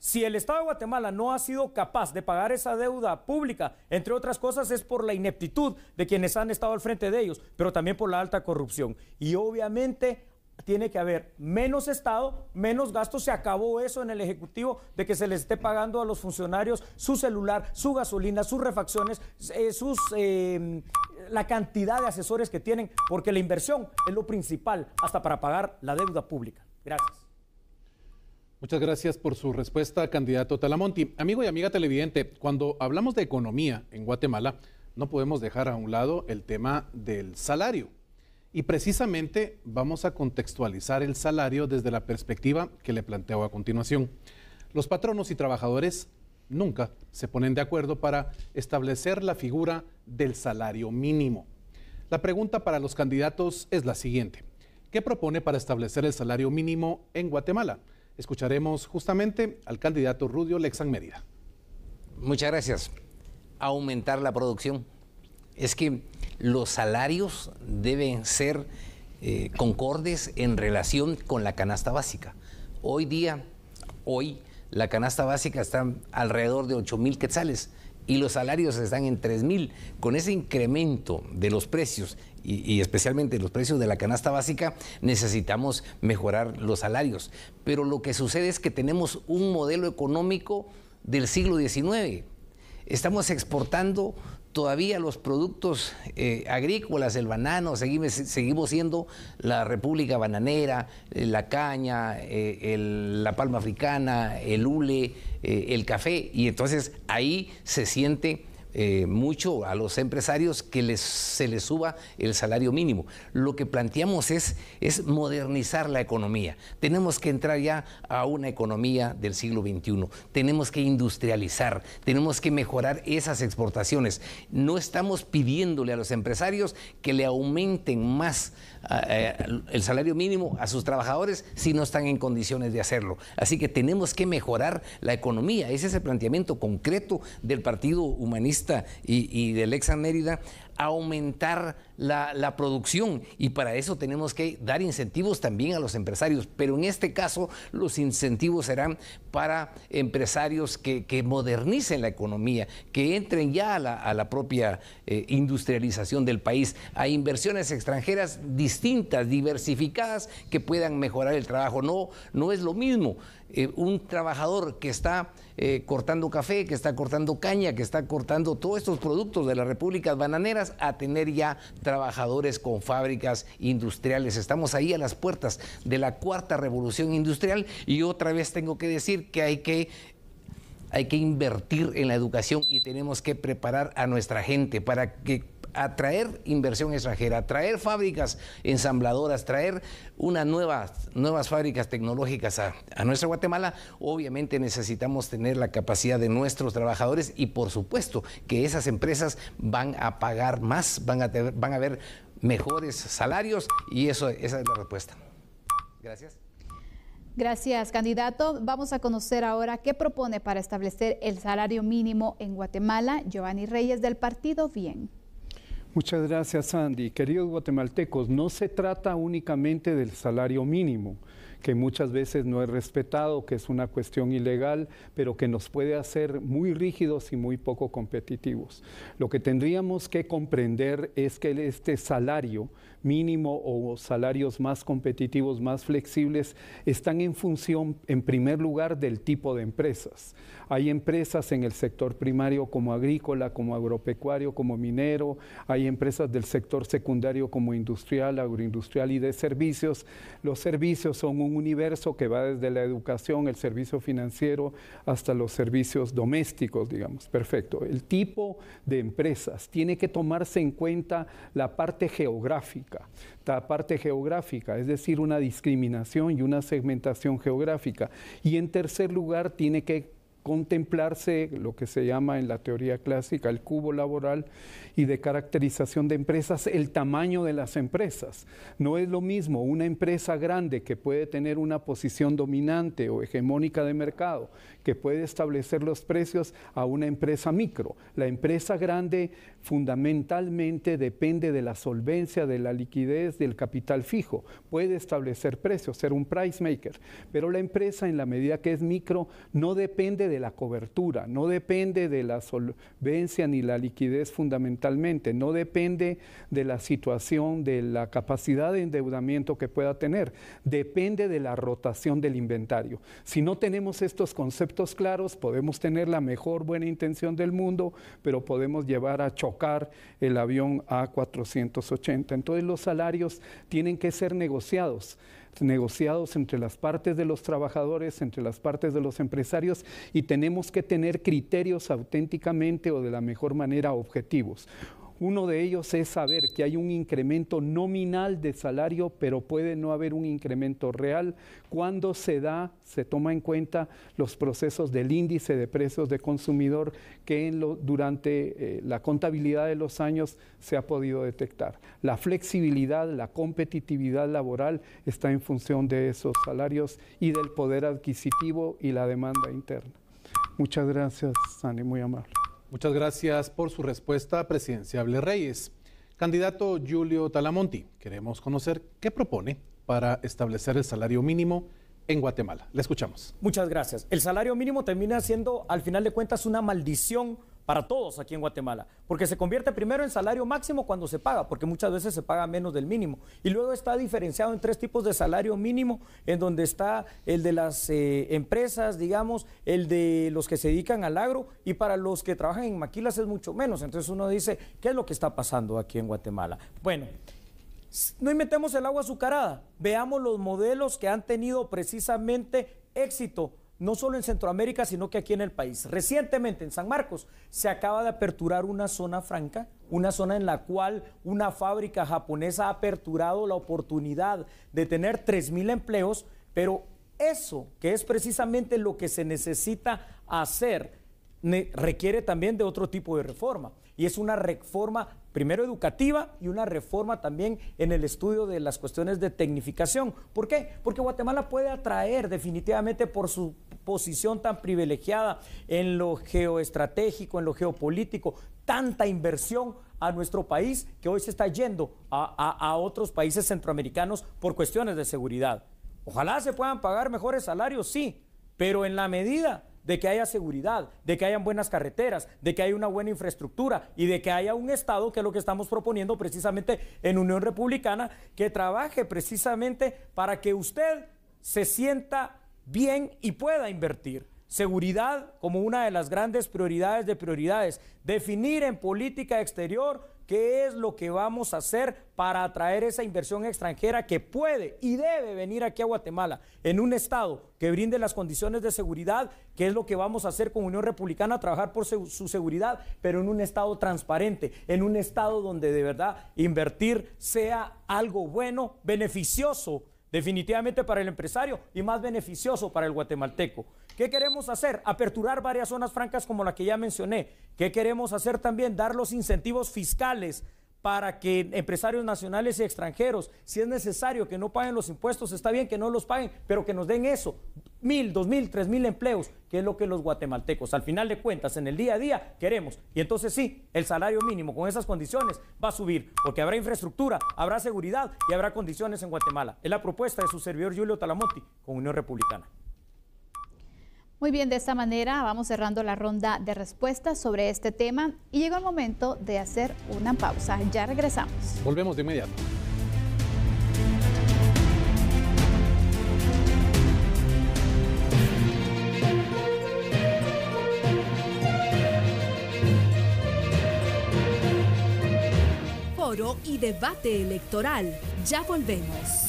[SPEAKER 5] Si el Estado de Guatemala no ha sido capaz de pagar esa deuda pública, entre otras cosas, es por la ineptitud de quienes han estado al frente de ellos, pero también por la alta corrupción. Y obviamente tiene que haber menos Estado, menos gasto. Se acabó eso en el Ejecutivo de que se les esté pagando a los funcionarios su celular, su gasolina, sus refacciones, eh, em, la cantidad de asesores que tienen, porque la inversión es lo principal hasta para pagar la deuda pública. Gracias.
[SPEAKER 2] Muchas gracias por su respuesta, candidato Talamonti. Amigo y amiga televidente, cuando hablamos de economía en Guatemala, no podemos dejar a un lado el tema del salario. Y precisamente vamos a contextualizar el salario desde la perspectiva que le planteo a continuación. Los patronos y trabajadores nunca se ponen de acuerdo para establecer la figura del salario mínimo. La pregunta para los candidatos es la siguiente. ¿Qué propone para establecer el salario mínimo en Guatemala? Escucharemos justamente al candidato Rudio Lexan Mérida.
[SPEAKER 4] Muchas gracias. Aumentar la producción. Es que los salarios deben ser eh, concordes en relación con la canasta básica. Hoy día, hoy, la canasta básica está alrededor de 8 mil quetzales y los salarios están en 3 mil. Con ese incremento de los precios y, y, especialmente los precios de la canasta básica, necesitamos mejorar los salarios. Pero lo que sucede es que tenemos un modelo económico del siglo XIX. Estamos exportando todavía los productos eh, agrícolas, el banano, seguimos, seguimos, siendo la República Bananera, eh, la caña, eh, la palma africana, el hule, el café, y entonces ahí se siente eh, mucho a los empresarios que les, se les suba el salario mínimo. Lo que planteamos es, es modernizar la economía. Tenemos que entrar ya a una economía del siglo XXI. Tenemos que industrializar, tenemos que mejorar esas exportaciones. No estamos pidiéndole a los empresarios que le aumenten más ah, eh, el salario mínimo a sus trabajadores si no están en condiciones de hacerlo. Así que tenemos que mejorar la economía. Ese es el planteamiento concreto del Partido Humanista y, de del Mérida aumentar la, producción y para eso tenemos que dar incentivos también a los empresarios, pero en este caso los incentivos serán para empresarios que, modernicen la economía, que entren ya a la, propia eh, industrialización del país, a inversiones extranjeras distintas, diversificadas, que puedan mejorar el trabajo. No, no es lo mismo eh, un trabajador que está eh, cortando café, que está cortando caña, que está cortando todos estos productos de las repúblicas bananeras, a tener ya trabajadores con fábricas industriales. Estamos ahí a las puertas de la cuarta revolución industrial y otra vez tengo que decir que hay que hay que invertir en la educación y tenemos que preparar a nuestra gente para que atraer inversión extranjera, atraer fábricas ensambladoras, traer unas nuevas, nuevas fábricas tecnológicas a, nuestra Guatemala, obviamente necesitamos tener la capacidad de nuestros trabajadores y por supuesto que esas empresas van a pagar más, van a, tener, van a ver mejores salarios y eso, esa es la respuesta. Gracias.
[SPEAKER 1] Gracias, candidato. Vamos a conocer ahora qué propone para establecer el salario mínimo en Guatemala Giovanni Reyes del partido Bien.
[SPEAKER 3] Muchas gracias, Sandy. Queridos guatemaltecos, no se trata únicamente del salario mínimo, que muchas veces no es respetado, que es una cuestión ilegal, pero que nos puede hacer muy rígidos y muy poco competitivos. Lo que tendríamos que comprender es que este salario mínimo o salarios más competitivos, más flexibles, están en función, en primer lugar, del tipo de empresas. Hay empresas en el sector primario como agrícola, como agropecuario, como minero, hay empresas del sector secundario como industrial, agroindustrial y de servicios. Los servicios son un universo que va desde la educación, el servicio financiero, hasta los servicios domésticos, digamos. Perfecto. El tipo de empresas tiene que tomarse en cuenta la parte geográfica, la parte geográfica, es decir, una discriminación y una segmentación geográfica. Y en tercer lugar, tiene que contemplarse lo que se llama en la teoría clásica el cubo laboral y de caracterización de empresas el tamaño de las empresas. No es lo mismo una empresa grande que puede tener una posición dominante o hegemónica de mercado que puede establecer los precios a una empresa micro. La empresa grande fundamentalmente depende de la solvencia, de la liquidez, del capital fijo. Puede establecer precios, ser un price maker. Pero la empresa, en la medida que es micro, no depende de la cobertura, no depende de la solvencia ni la liquidez fundamentalmente, no depende de la situación, de la capacidad de endeudamiento que pueda tener, depende de la rotación del inventario. Si no tenemos estos conceptos, claros, podemos tener la mejor buena intención del mundo, pero podemos llevar a chocar el avión A480. Entonces los salarios tienen que ser negociados negociados entre las partes de los trabajadores, entre las partes de los empresarios y tenemos que tener criterios auténticamente o de la mejor manera objetivos. Uno de ellos es saber que hay un incremento nominal de salario, pero puede no haber un incremento real. Cuando se da, se toma en cuenta los procesos del índice de precios de consumidor que durante eh, la contabilidad de los años se ha podido detectar. La flexibilidad, la competitividad laboral está en función de esos salarios y del poder adquisitivo y la demanda interna. Muchas gracias, Sani,
[SPEAKER 2] muy amable. Muchas gracias por su respuesta, presidenciable Reyes. Candidato Julio Talamonti, queremos conocer qué propone para establecer el salario mínimo en Guatemala. Le escuchamos.
[SPEAKER 5] Muchas gracias. El salario mínimo termina siendo, al final de cuentas, una maldición para todos aquí en Guatemala, porque se convierte primero en salario máximo cuando se paga, porque muchas veces se paga menos del mínimo, y luego está diferenciado en tres tipos de salario mínimo, en donde está el de las eh, empresas, digamos, el de los que se dedican al agro, y para los que trabajan en maquilas es mucho menos, entonces uno dice, ¿qué es lo que está pasando aquí en Guatemala? Bueno, no inventemos el agua azucarada, veamos los modelos que han tenido precisamente éxito no solo en Centroamérica, sino que aquí en el país. Recientemente en San Marcos se acaba de aperturar una zona franca, una zona en la cual una fábrica japonesa ha aperturado la oportunidad de tener 3.000 empleos, pero eso, que es precisamente lo que se necesita hacer, requiere también de otro tipo de reforma, y es una reforma primero educativa y una reforma también en el estudio de las cuestiones de tecnificación. ¿Por qué? Porque Guatemala puede atraer definitivamente por su posición tan privilegiada en lo geoestratégico, en lo geopolítico, tanta inversión a nuestro país que hoy se está yendo a, otros países centroamericanos por cuestiones de seguridad. Ojalá se puedan pagar mejores salarios, sí, pero en la medida de que haya seguridad, de que hayan buenas carreteras, de que haya una buena infraestructura y de que haya un Estado, que es lo que estamos proponiendo precisamente en Unión Republicana, que trabaje precisamente para que usted se sienta bien y pueda invertir. Seguridad como una de las grandes prioridades de prioridades. Definir en política exterior ¿Qué es lo que vamos a hacer para atraer esa inversión extranjera que puede y debe venir aquí a Guatemala en un Estado que brinde las condiciones de seguridad? ¿Qué es lo que vamos a hacer con Unión Republicana? Trabajar por su seguridad, pero en un Estado transparente, en un Estado donde de verdad invertir sea algo bueno, beneficioso Definitivamente para el empresario y más beneficioso para el guatemalteco. ¿Qué queremos hacer? Aperturar varias zonas francas como la que ya mencioné. ¿Qué queremos hacer también? Dar los incentivos fiscales para que empresarios nacionales y extranjeros, si es necesario que no paguen los impuestos, está bien que no los paguen, pero que nos den eso, mil, dos mil, tres mil empleos, que es lo que los guatemaltecos, al final de cuentas, en el día a día queremos. Y entonces sí, el salario mínimo con esas condiciones va a subir, porque habrá infraestructura, habrá seguridad y habrá condiciones en Guatemala. Es la propuesta de su servidor Julio Talamonti con Unión Republicana.
[SPEAKER 1] Muy bien, de esta manera vamos cerrando la ronda de respuestas sobre este tema y llegó el momento de hacer una pausa. Ya regresamos.
[SPEAKER 2] Volvemos de inmediato.
[SPEAKER 6] Foro y debate electoral. Ya volvemos.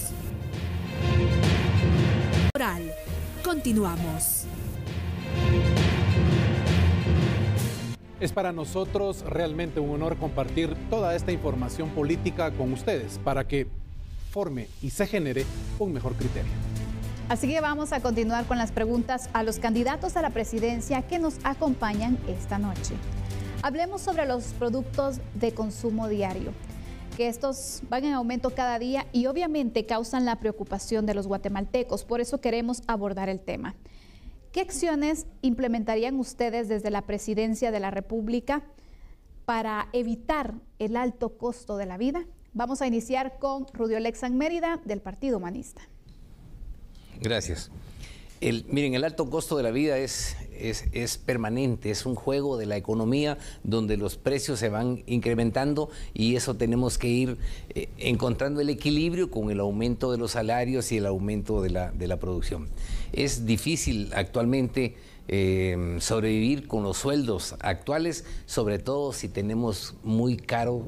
[SPEAKER 6] Continuamos.
[SPEAKER 2] Es para nosotros realmente un honor compartir toda esta información política con ustedes para que forme y se genere un mejor criterio.
[SPEAKER 1] Así que vamos a continuar con las preguntas a los candidatos a la presidencia que nos acompañan esta noche. Hablemos sobre los productos de consumo diario, que estos van en aumento cada día y obviamente causan la preocupación de los guatemaltecos, por eso queremos abordar el tema. ¿Qué acciones implementarían ustedes desde la Presidencia de la República para evitar el alto costo de la vida? Vamos a iniciar con Rudio San Mérida del Partido Humanista.
[SPEAKER 4] Gracias. miren, el alto costo de la vida es, es, permanente, es un juego de la economía donde los precios se van incrementando y eso tenemos que ir eh, encontrando el equilibrio con el aumento de los salarios y el aumento de la producción. Es difícil actualmente Em, sobrevivir con los sueldos actuales, sobre todo si tenemos muy caro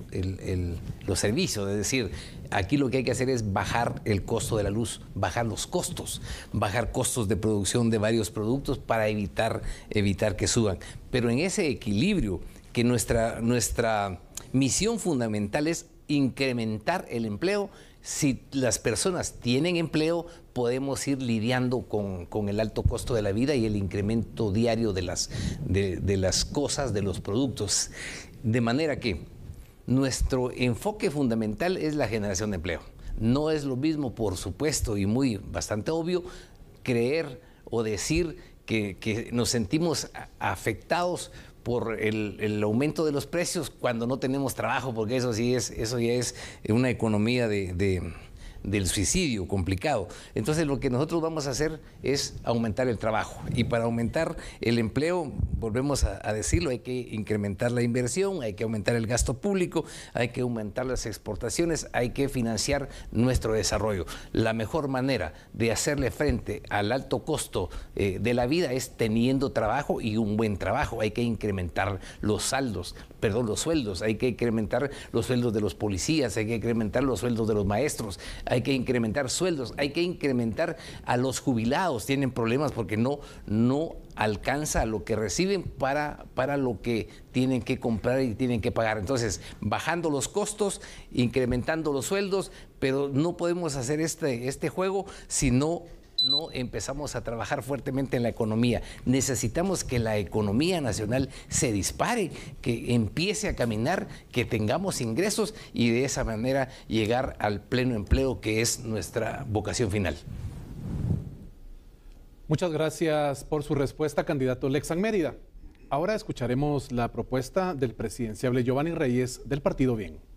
[SPEAKER 4] los servicios. Es decir, aquí lo que hay que hacer es bajar el costo de la luz, bajar los costos, bajar costos de producción de varios productos para evitar, evitar que suban. Pero en ese equilibrio, que nuestra, nuestra misión fundamental es incrementar el empleo, si las personas tienen empleo, podemos ir lidiando con, el alto costo de la vida y el incremento diario de las, de, las cosas, de los productos. De manera que nuestro enfoque fundamental es la generación de empleo. No es lo mismo, por supuesto, y muy bastante obvio, creer o decir que, nos sentimos afectados por el, aumento de los precios cuando no tenemos trabajo, porque eso sí es, eso ya es una economía de del suicidio complicado. Entonces lo que nosotros vamos a hacer es aumentar el trabajo. Y para aumentar el empleo, volvemos a, decirlo, hay que incrementar la inversión, hay que aumentar el gasto público, hay que aumentar las exportaciones, hay que financiar nuestro desarrollo. La mejor manera de hacerle frente al alto costo eh, de la vida es teniendo trabajo y un buen trabajo. Hay que incrementar los saldos, perdón, los sueldos, hay que incrementar los sueldos de los policías, hay que incrementar los sueldos de los maestros, hay que incrementar sueldos, hay que incrementar a los jubilados, tienen problemas porque no, no alcanza lo que reciben para, para lo que tienen que comprar y tienen que pagar. Entonces, bajando los costos, incrementando los sueldos, pero no podemos hacer este, este juego si no no empezamos a trabajar fuertemente en la economía. Necesitamos que la economía nacional se dispare, que empiece a caminar, que tengamos ingresos y de esa manera llegar al pleno empleo que es nuestra vocación final.
[SPEAKER 2] Muchas gracias por su respuesta, candidato Lexan Mérida. Ahora escucharemos la propuesta del presidenciable Giovanni Reyes del Partido Bien.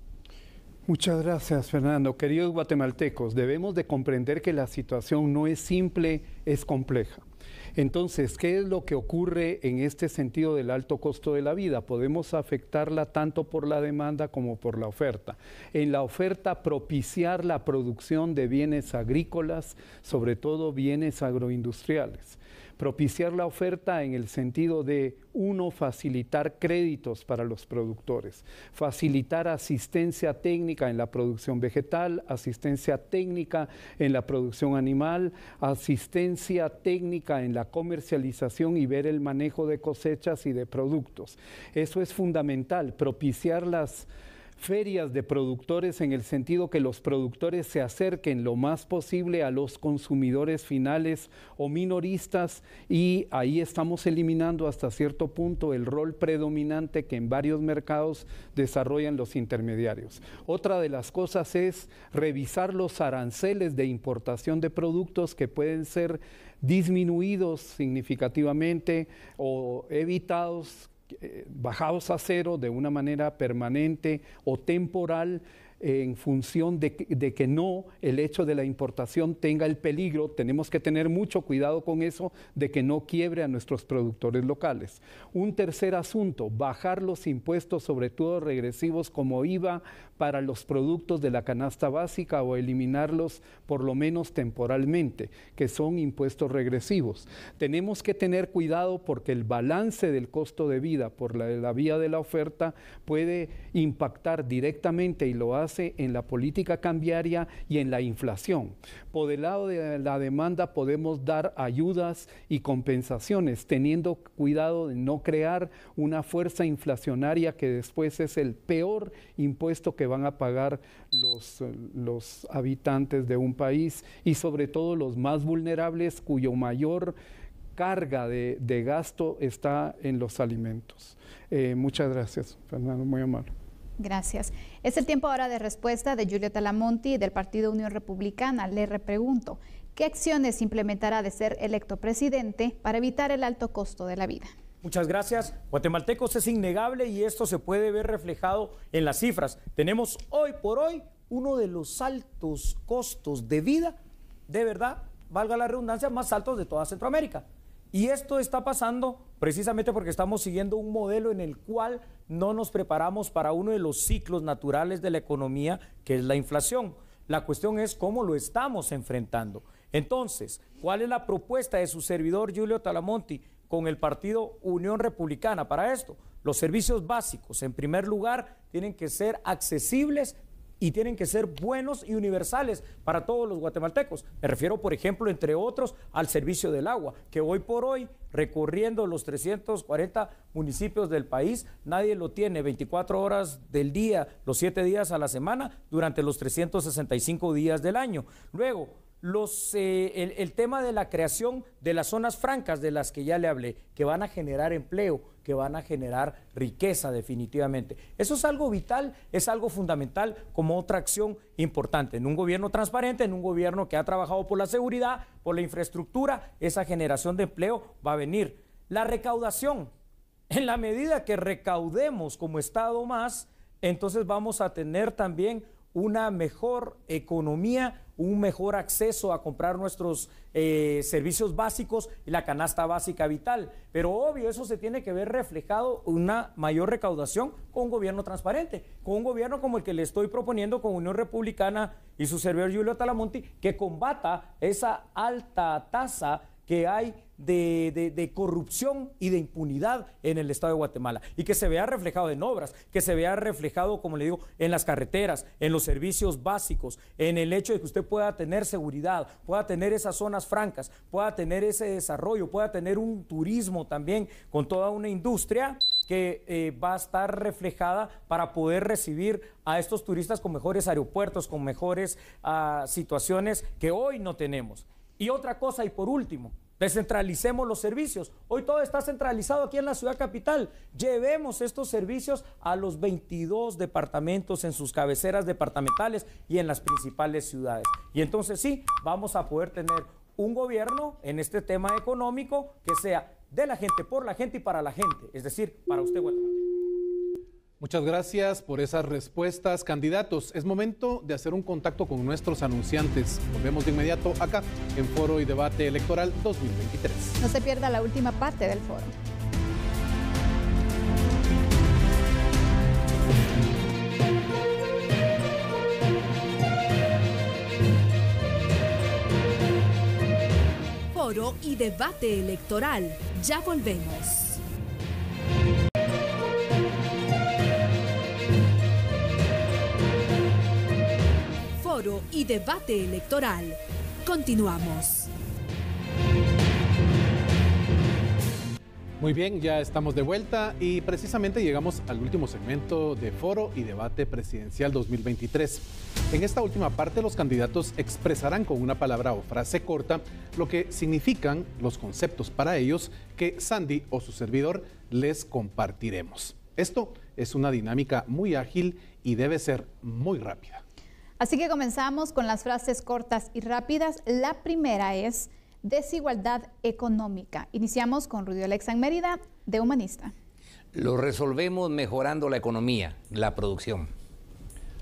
[SPEAKER 3] Muchas gracias, Fernando. Queridos guatemaltecos, debemos de comprender que la situación no es simple, es compleja. Entonces, ¿qué es lo que ocurre en este sentido del alto costo de la vida? Podemos afectarla tanto por la demanda como por la oferta. En la oferta, propiciar la producción de bienes agrícolas, sobre todo bienes agroindustriales propiciar la oferta en el sentido de, uno, facilitar créditos para los productores, facilitar asistencia técnica en la producción vegetal, asistencia técnica en la producción animal, asistencia técnica en la comercialización y ver el manejo de cosechas y de productos. Eso es fundamental, propiciar las ferias de productores en el sentido que los productores se acerquen lo más posible a los consumidores finales o minoristas y ahí estamos eliminando hasta cierto punto el rol predominante que en varios mercados desarrollan los intermediarios. Otra de las cosas es revisar los aranceles de importación de productos que pueden ser disminuidos significativamente o evitados eh, bajados a cero de una manera permanente o temporal en función de, que no el hecho de la importación tenga el peligro, tenemos que tener mucho cuidado con eso, de que no quiebre a nuestros productores locales. Un tercer asunto, bajar los impuestos, sobre todo regresivos como IVA, para los productos de la canasta básica o eliminarlos por lo menos temporalmente, que son impuestos regresivos. Tenemos que tener cuidado porque el balance del costo de vida por la, la vía de la oferta puede impactar directamente y lo hace en la política cambiaria y en la inflación. Por el lado de la demanda podemos dar ayudas y compensaciones, teniendo cuidado de no crear una fuerza inflacionaria que después es el peor impuesto que van a pagar los, los habitantes de un país y sobre todo los más vulnerables cuyo mayor carga de, gasto está en los alimentos. Eh, muchas gracias, Fernando, muy amable.
[SPEAKER 1] Gracias. Es el tiempo ahora de respuesta de Julieta Lamonti del Partido Unión Republicana. Le repregunto, ¿qué acciones implementará de ser electo presidente para evitar el alto costo de la vida?
[SPEAKER 5] Muchas gracias. Guatemaltecos es innegable y esto se puede ver reflejado en las cifras. Tenemos hoy por hoy uno de los altos costos de vida, de verdad, valga la redundancia, más altos de toda Centroamérica. Y esto está pasando precisamente porque estamos siguiendo un modelo en el cual no nos preparamos para uno de los ciclos naturales de la economía, que es la inflación. La cuestión es cómo lo estamos enfrentando. Entonces, ¿cuál es la propuesta de su servidor Julio Talamonti con el partido Unión Republicana para esto? Los servicios básicos, en primer lugar, tienen que ser accesibles y tienen que ser buenos y universales para todos los guatemaltecos. Me refiero, por ejemplo, entre otros, al servicio del agua, que hoy por hoy, recorriendo los 340 municipios del país, nadie lo tiene 24 horas del día, los 7 días a la semana, durante los 365 días del año. Luego, los, eh, el, tema de la creación de las zonas francas de las que ya le hablé, que van a generar empleo, que van a generar riqueza definitivamente. Eso es algo vital, es algo fundamental como otra acción importante. En un gobierno transparente, en un gobierno que ha trabajado por la seguridad, por la infraestructura, esa generación de empleo va a venir. La recaudación, en la medida que recaudemos como Estado más, entonces vamos a tener también una mejor economía, un mejor acceso a comprar nuestros eh, servicios básicos y la canasta básica vital. Pero obvio, eso se tiene que ver reflejado una mayor recaudación con un gobierno transparente, con un gobierno como el que le estoy proponiendo con Unión Republicana y su servidor Julio Talamonti, que combata esa alta tasa que hay de, corrupción y de impunidad en el Estado de Guatemala y que se vea reflejado en obras, que se vea reflejado, como le digo, en las carreteras, en los servicios básicos, en el hecho de que usted pueda tener seguridad, pueda tener esas zonas francas, pueda tener ese desarrollo, pueda tener un turismo también con toda una industria que eh, va a estar reflejada para poder recibir a estos turistas con mejores aeropuertos, con mejores ah, situaciones que hoy no tenemos. Y otra cosa, y por último, Descentralicemos los servicios. Hoy todo está centralizado aquí en la ciudad capital. Llevemos estos servicios a los 22 departamentos en sus cabeceras departamentales y en las principales ciudades. Y entonces sí, vamos a poder tener un gobierno en este tema económico que sea de la gente, por la gente y para la gente. Es decir, para usted, Guatemala.
[SPEAKER 2] Muchas gracias por esas respuestas, candidatos. Es momento de hacer un contacto con nuestros anunciantes. Volvemos de inmediato acá en Foro y Debate Electoral 2023.
[SPEAKER 1] No se pierda la última parte del foro.
[SPEAKER 6] Foro y Debate Electoral. Ya volvemos. y debate electoral. Continuamos.
[SPEAKER 2] Muy bien, ya estamos de vuelta y precisamente llegamos al último segmento de Foro y Debate Presidencial 2023. En esta última parte los candidatos expresarán con una palabra o frase corta lo que significan los conceptos para ellos que Sandy o su servidor les compartiremos. Esto es una dinámica muy ágil y debe ser muy rápida.
[SPEAKER 1] Así que comenzamos con las frases cortas y rápidas. La primera es desigualdad económica. Iniciamos con Rudy Alexa en Mérida, de Humanista.
[SPEAKER 4] Lo resolvemos mejorando la economía, la producción.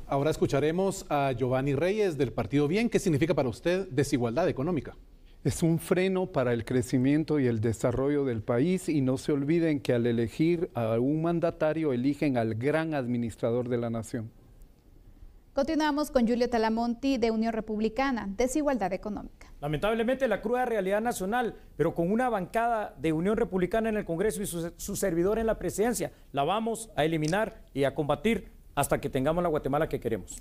[SPEAKER 4] Ahora escucharemos
[SPEAKER 2] a Giovanni Reyes del Partido Bien. ¿Qué significa para usted desigualdad económica? Es un freno
[SPEAKER 3] para el crecimiento y el desarrollo del país y no se olviden que al elegir a un mandatario eligen al gran administrador de la nación.
[SPEAKER 1] Continuamos con Julio Talamonti de Unión Republicana, Desigualdad Económica.
[SPEAKER 5] Lamentablemente la cruda realidad nacional, pero con una bancada de Unión Republicana en el Congreso y su, servidor en la presidencia, la vamos a eliminar y a combatir hasta que tengamos la Guatemala que queremos.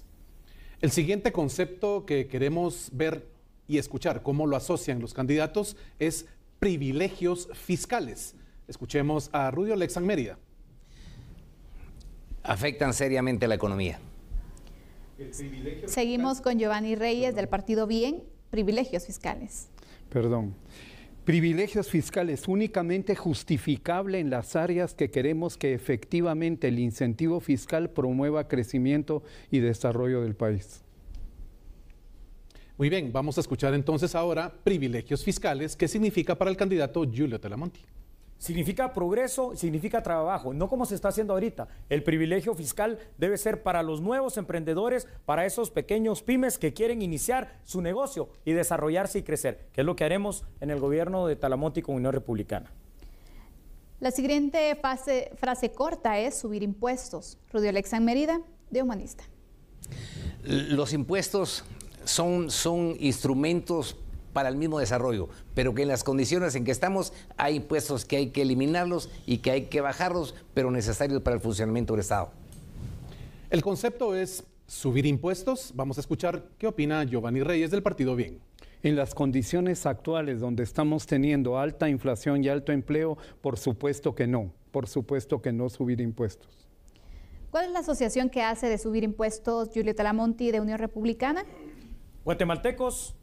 [SPEAKER 2] El siguiente concepto que queremos ver y escuchar cómo lo asocian los candidatos es privilegios fiscales. Escuchemos a Rudio Lexan Mérida.
[SPEAKER 4] Afectan seriamente la economía
[SPEAKER 1] Seguimos con Giovanni Reyes del partido Bien, privilegios fiscales.
[SPEAKER 4] Perdón.
[SPEAKER 3] Privilegios fiscales únicamente justificable en las áreas que queremos que efectivamente el incentivo fiscal promueva crecimiento y desarrollo del país.
[SPEAKER 2] Muy bien, vamos a escuchar entonces ahora privilegios fiscales,
[SPEAKER 5] qué significa para el candidato Julio Telamonti significa progreso, significa trabajo, no como se está haciendo ahorita. El privilegio fiscal debe ser para los nuevos emprendedores, para esos pequeños pymes que quieren iniciar su negocio y desarrollarse y crecer, que es lo que haremos en el gobierno de Talamonte con Unión Republicana.
[SPEAKER 1] La siguiente frase corta es subir impuestos. Rudy en Mérida, de Humanista.
[SPEAKER 5] Los
[SPEAKER 4] impuestos son, son instrumentos para el mismo desarrollo, pero que en las condiciones en que estamos hay impuestos que hay que eliminarlos y que hay que bajarlos, pero necesarios para el funcionamiento del Estado.
[SPEAKER 2] El concepto es subir impuestos. Vamos a escuchar qué opina Giovanni Reyes del partido Bien. En las condiciones actuales donde
[SPEAKER 3] estamos teniendo alta inflación y alto empleo, por supuesto que no, por supuesto que no
[SPEAKER 5] subir impuestos.
[SPEAKER 1] ¿Cuál es la asociación que hace de subir impuestos Julieta Lamonti de Unión Republicana?
[SPEAKER 5] Guatemaltecos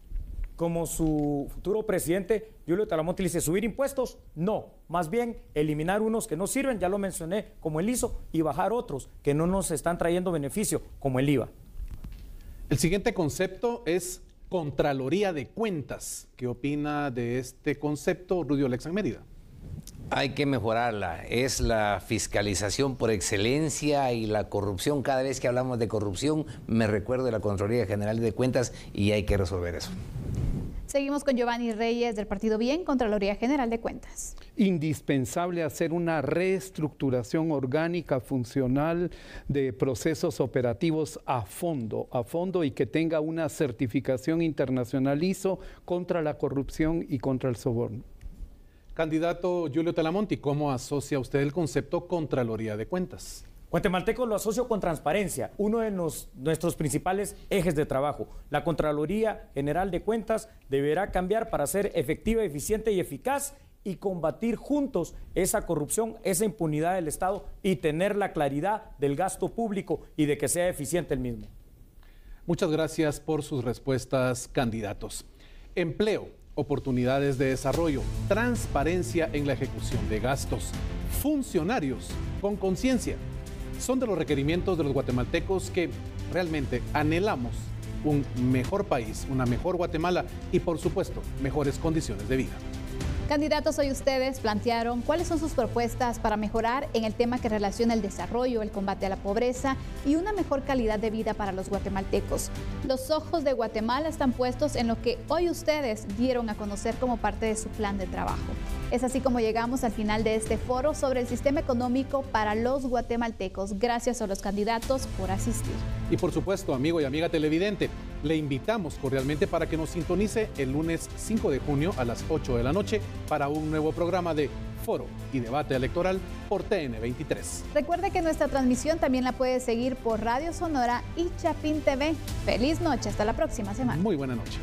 [SPEAKER 5] como su futuro presidente, Julio Talamonte, dice, ¿subir impuestos? No, más bien eliminar unos que no sirven, ya lo mencioné, como el ISO, y bajar otros que no nos están trayendo beneficio, como el IVA.
[SPEAKER 2] El siguiente concepto es Contraloría de Cuentas. ¿Qué opina de este concepto Rudio en Mérida?
[SPEAKER 4] Hay que mejorarla. Es la fiscalización por excelencia y la corrupción. Cada vez que hablamos de corrupción, me recuerdo de la Contraloría General de Cuentas y hay que resolver eso.
[SPEAKER 1] Seguimos con Giovanni Reyes del Partido Bien, Contraloría General de Cuentas.
[SPEAKER 3] Indispensable hacer una reestructuración orgánica, funcional de procesos operativos a fondo, a fondo y que tenga una certificación internacional contra la corrupción y contra el soborno.
[SPEAKER 2] Candidato Julio Talamonti, ¿cómo asocia usted el concepto Contraloría
[SPEAKER 5] de Cuentas? Guatemalteco lo asocio con transparencia, uno de los nuestros principales ejes de trabajo. La Contraloría General de Cuentas deberá cambiar para ser efectiva, eficiente y eficaz y combatir juntos esa corrupción, esa impunidad del Estado y tener la claridad del gasto público y de que sea eficiente el mismo.
[SPEAKER 2] Muchas gracias por sus respuestas, candidatos. Empleo, oportunidades de desarrollo, transparencia en la ejecución de gastos, funcionarios con conciencia son de los requerimientos de los guatemaltecos que realmente anhelamos un mejor país, una mejor Guatemala y por supuesto mejores condiciones de vida.
[SPEAKER 1] Candidatos, hoy ustedes plantearon cuáles son sus propuestas para mejorar en el tema que relaciona el desarrollo, el combate a la pobreza y una mejor calidad de vida para los guatemaltecos. Los ojos de Guatemala están puestos en lo que hoy ustedes dieron a conocer como parte de su plan de trabajo. Es así como llegamos al final de este foro sobre el sistema económico para los guatemaltecos. Gracias a los candidatos por asistir.
[SPEAKER 2] Y por supuesto, amigo y amiga televidente, le invitamos cordialmente para que nos sintonice el lunes 5 de junio a las 8 de la noche para un nuevo programa de Foro y Debate Electoral por TN23.
[SPEAKER 1] Recuerde que nuestra transmisión también la puede seguir por Radio Sonora y Chapín TV. Feliz noche, hasta la próxima semana. Muy buena noche.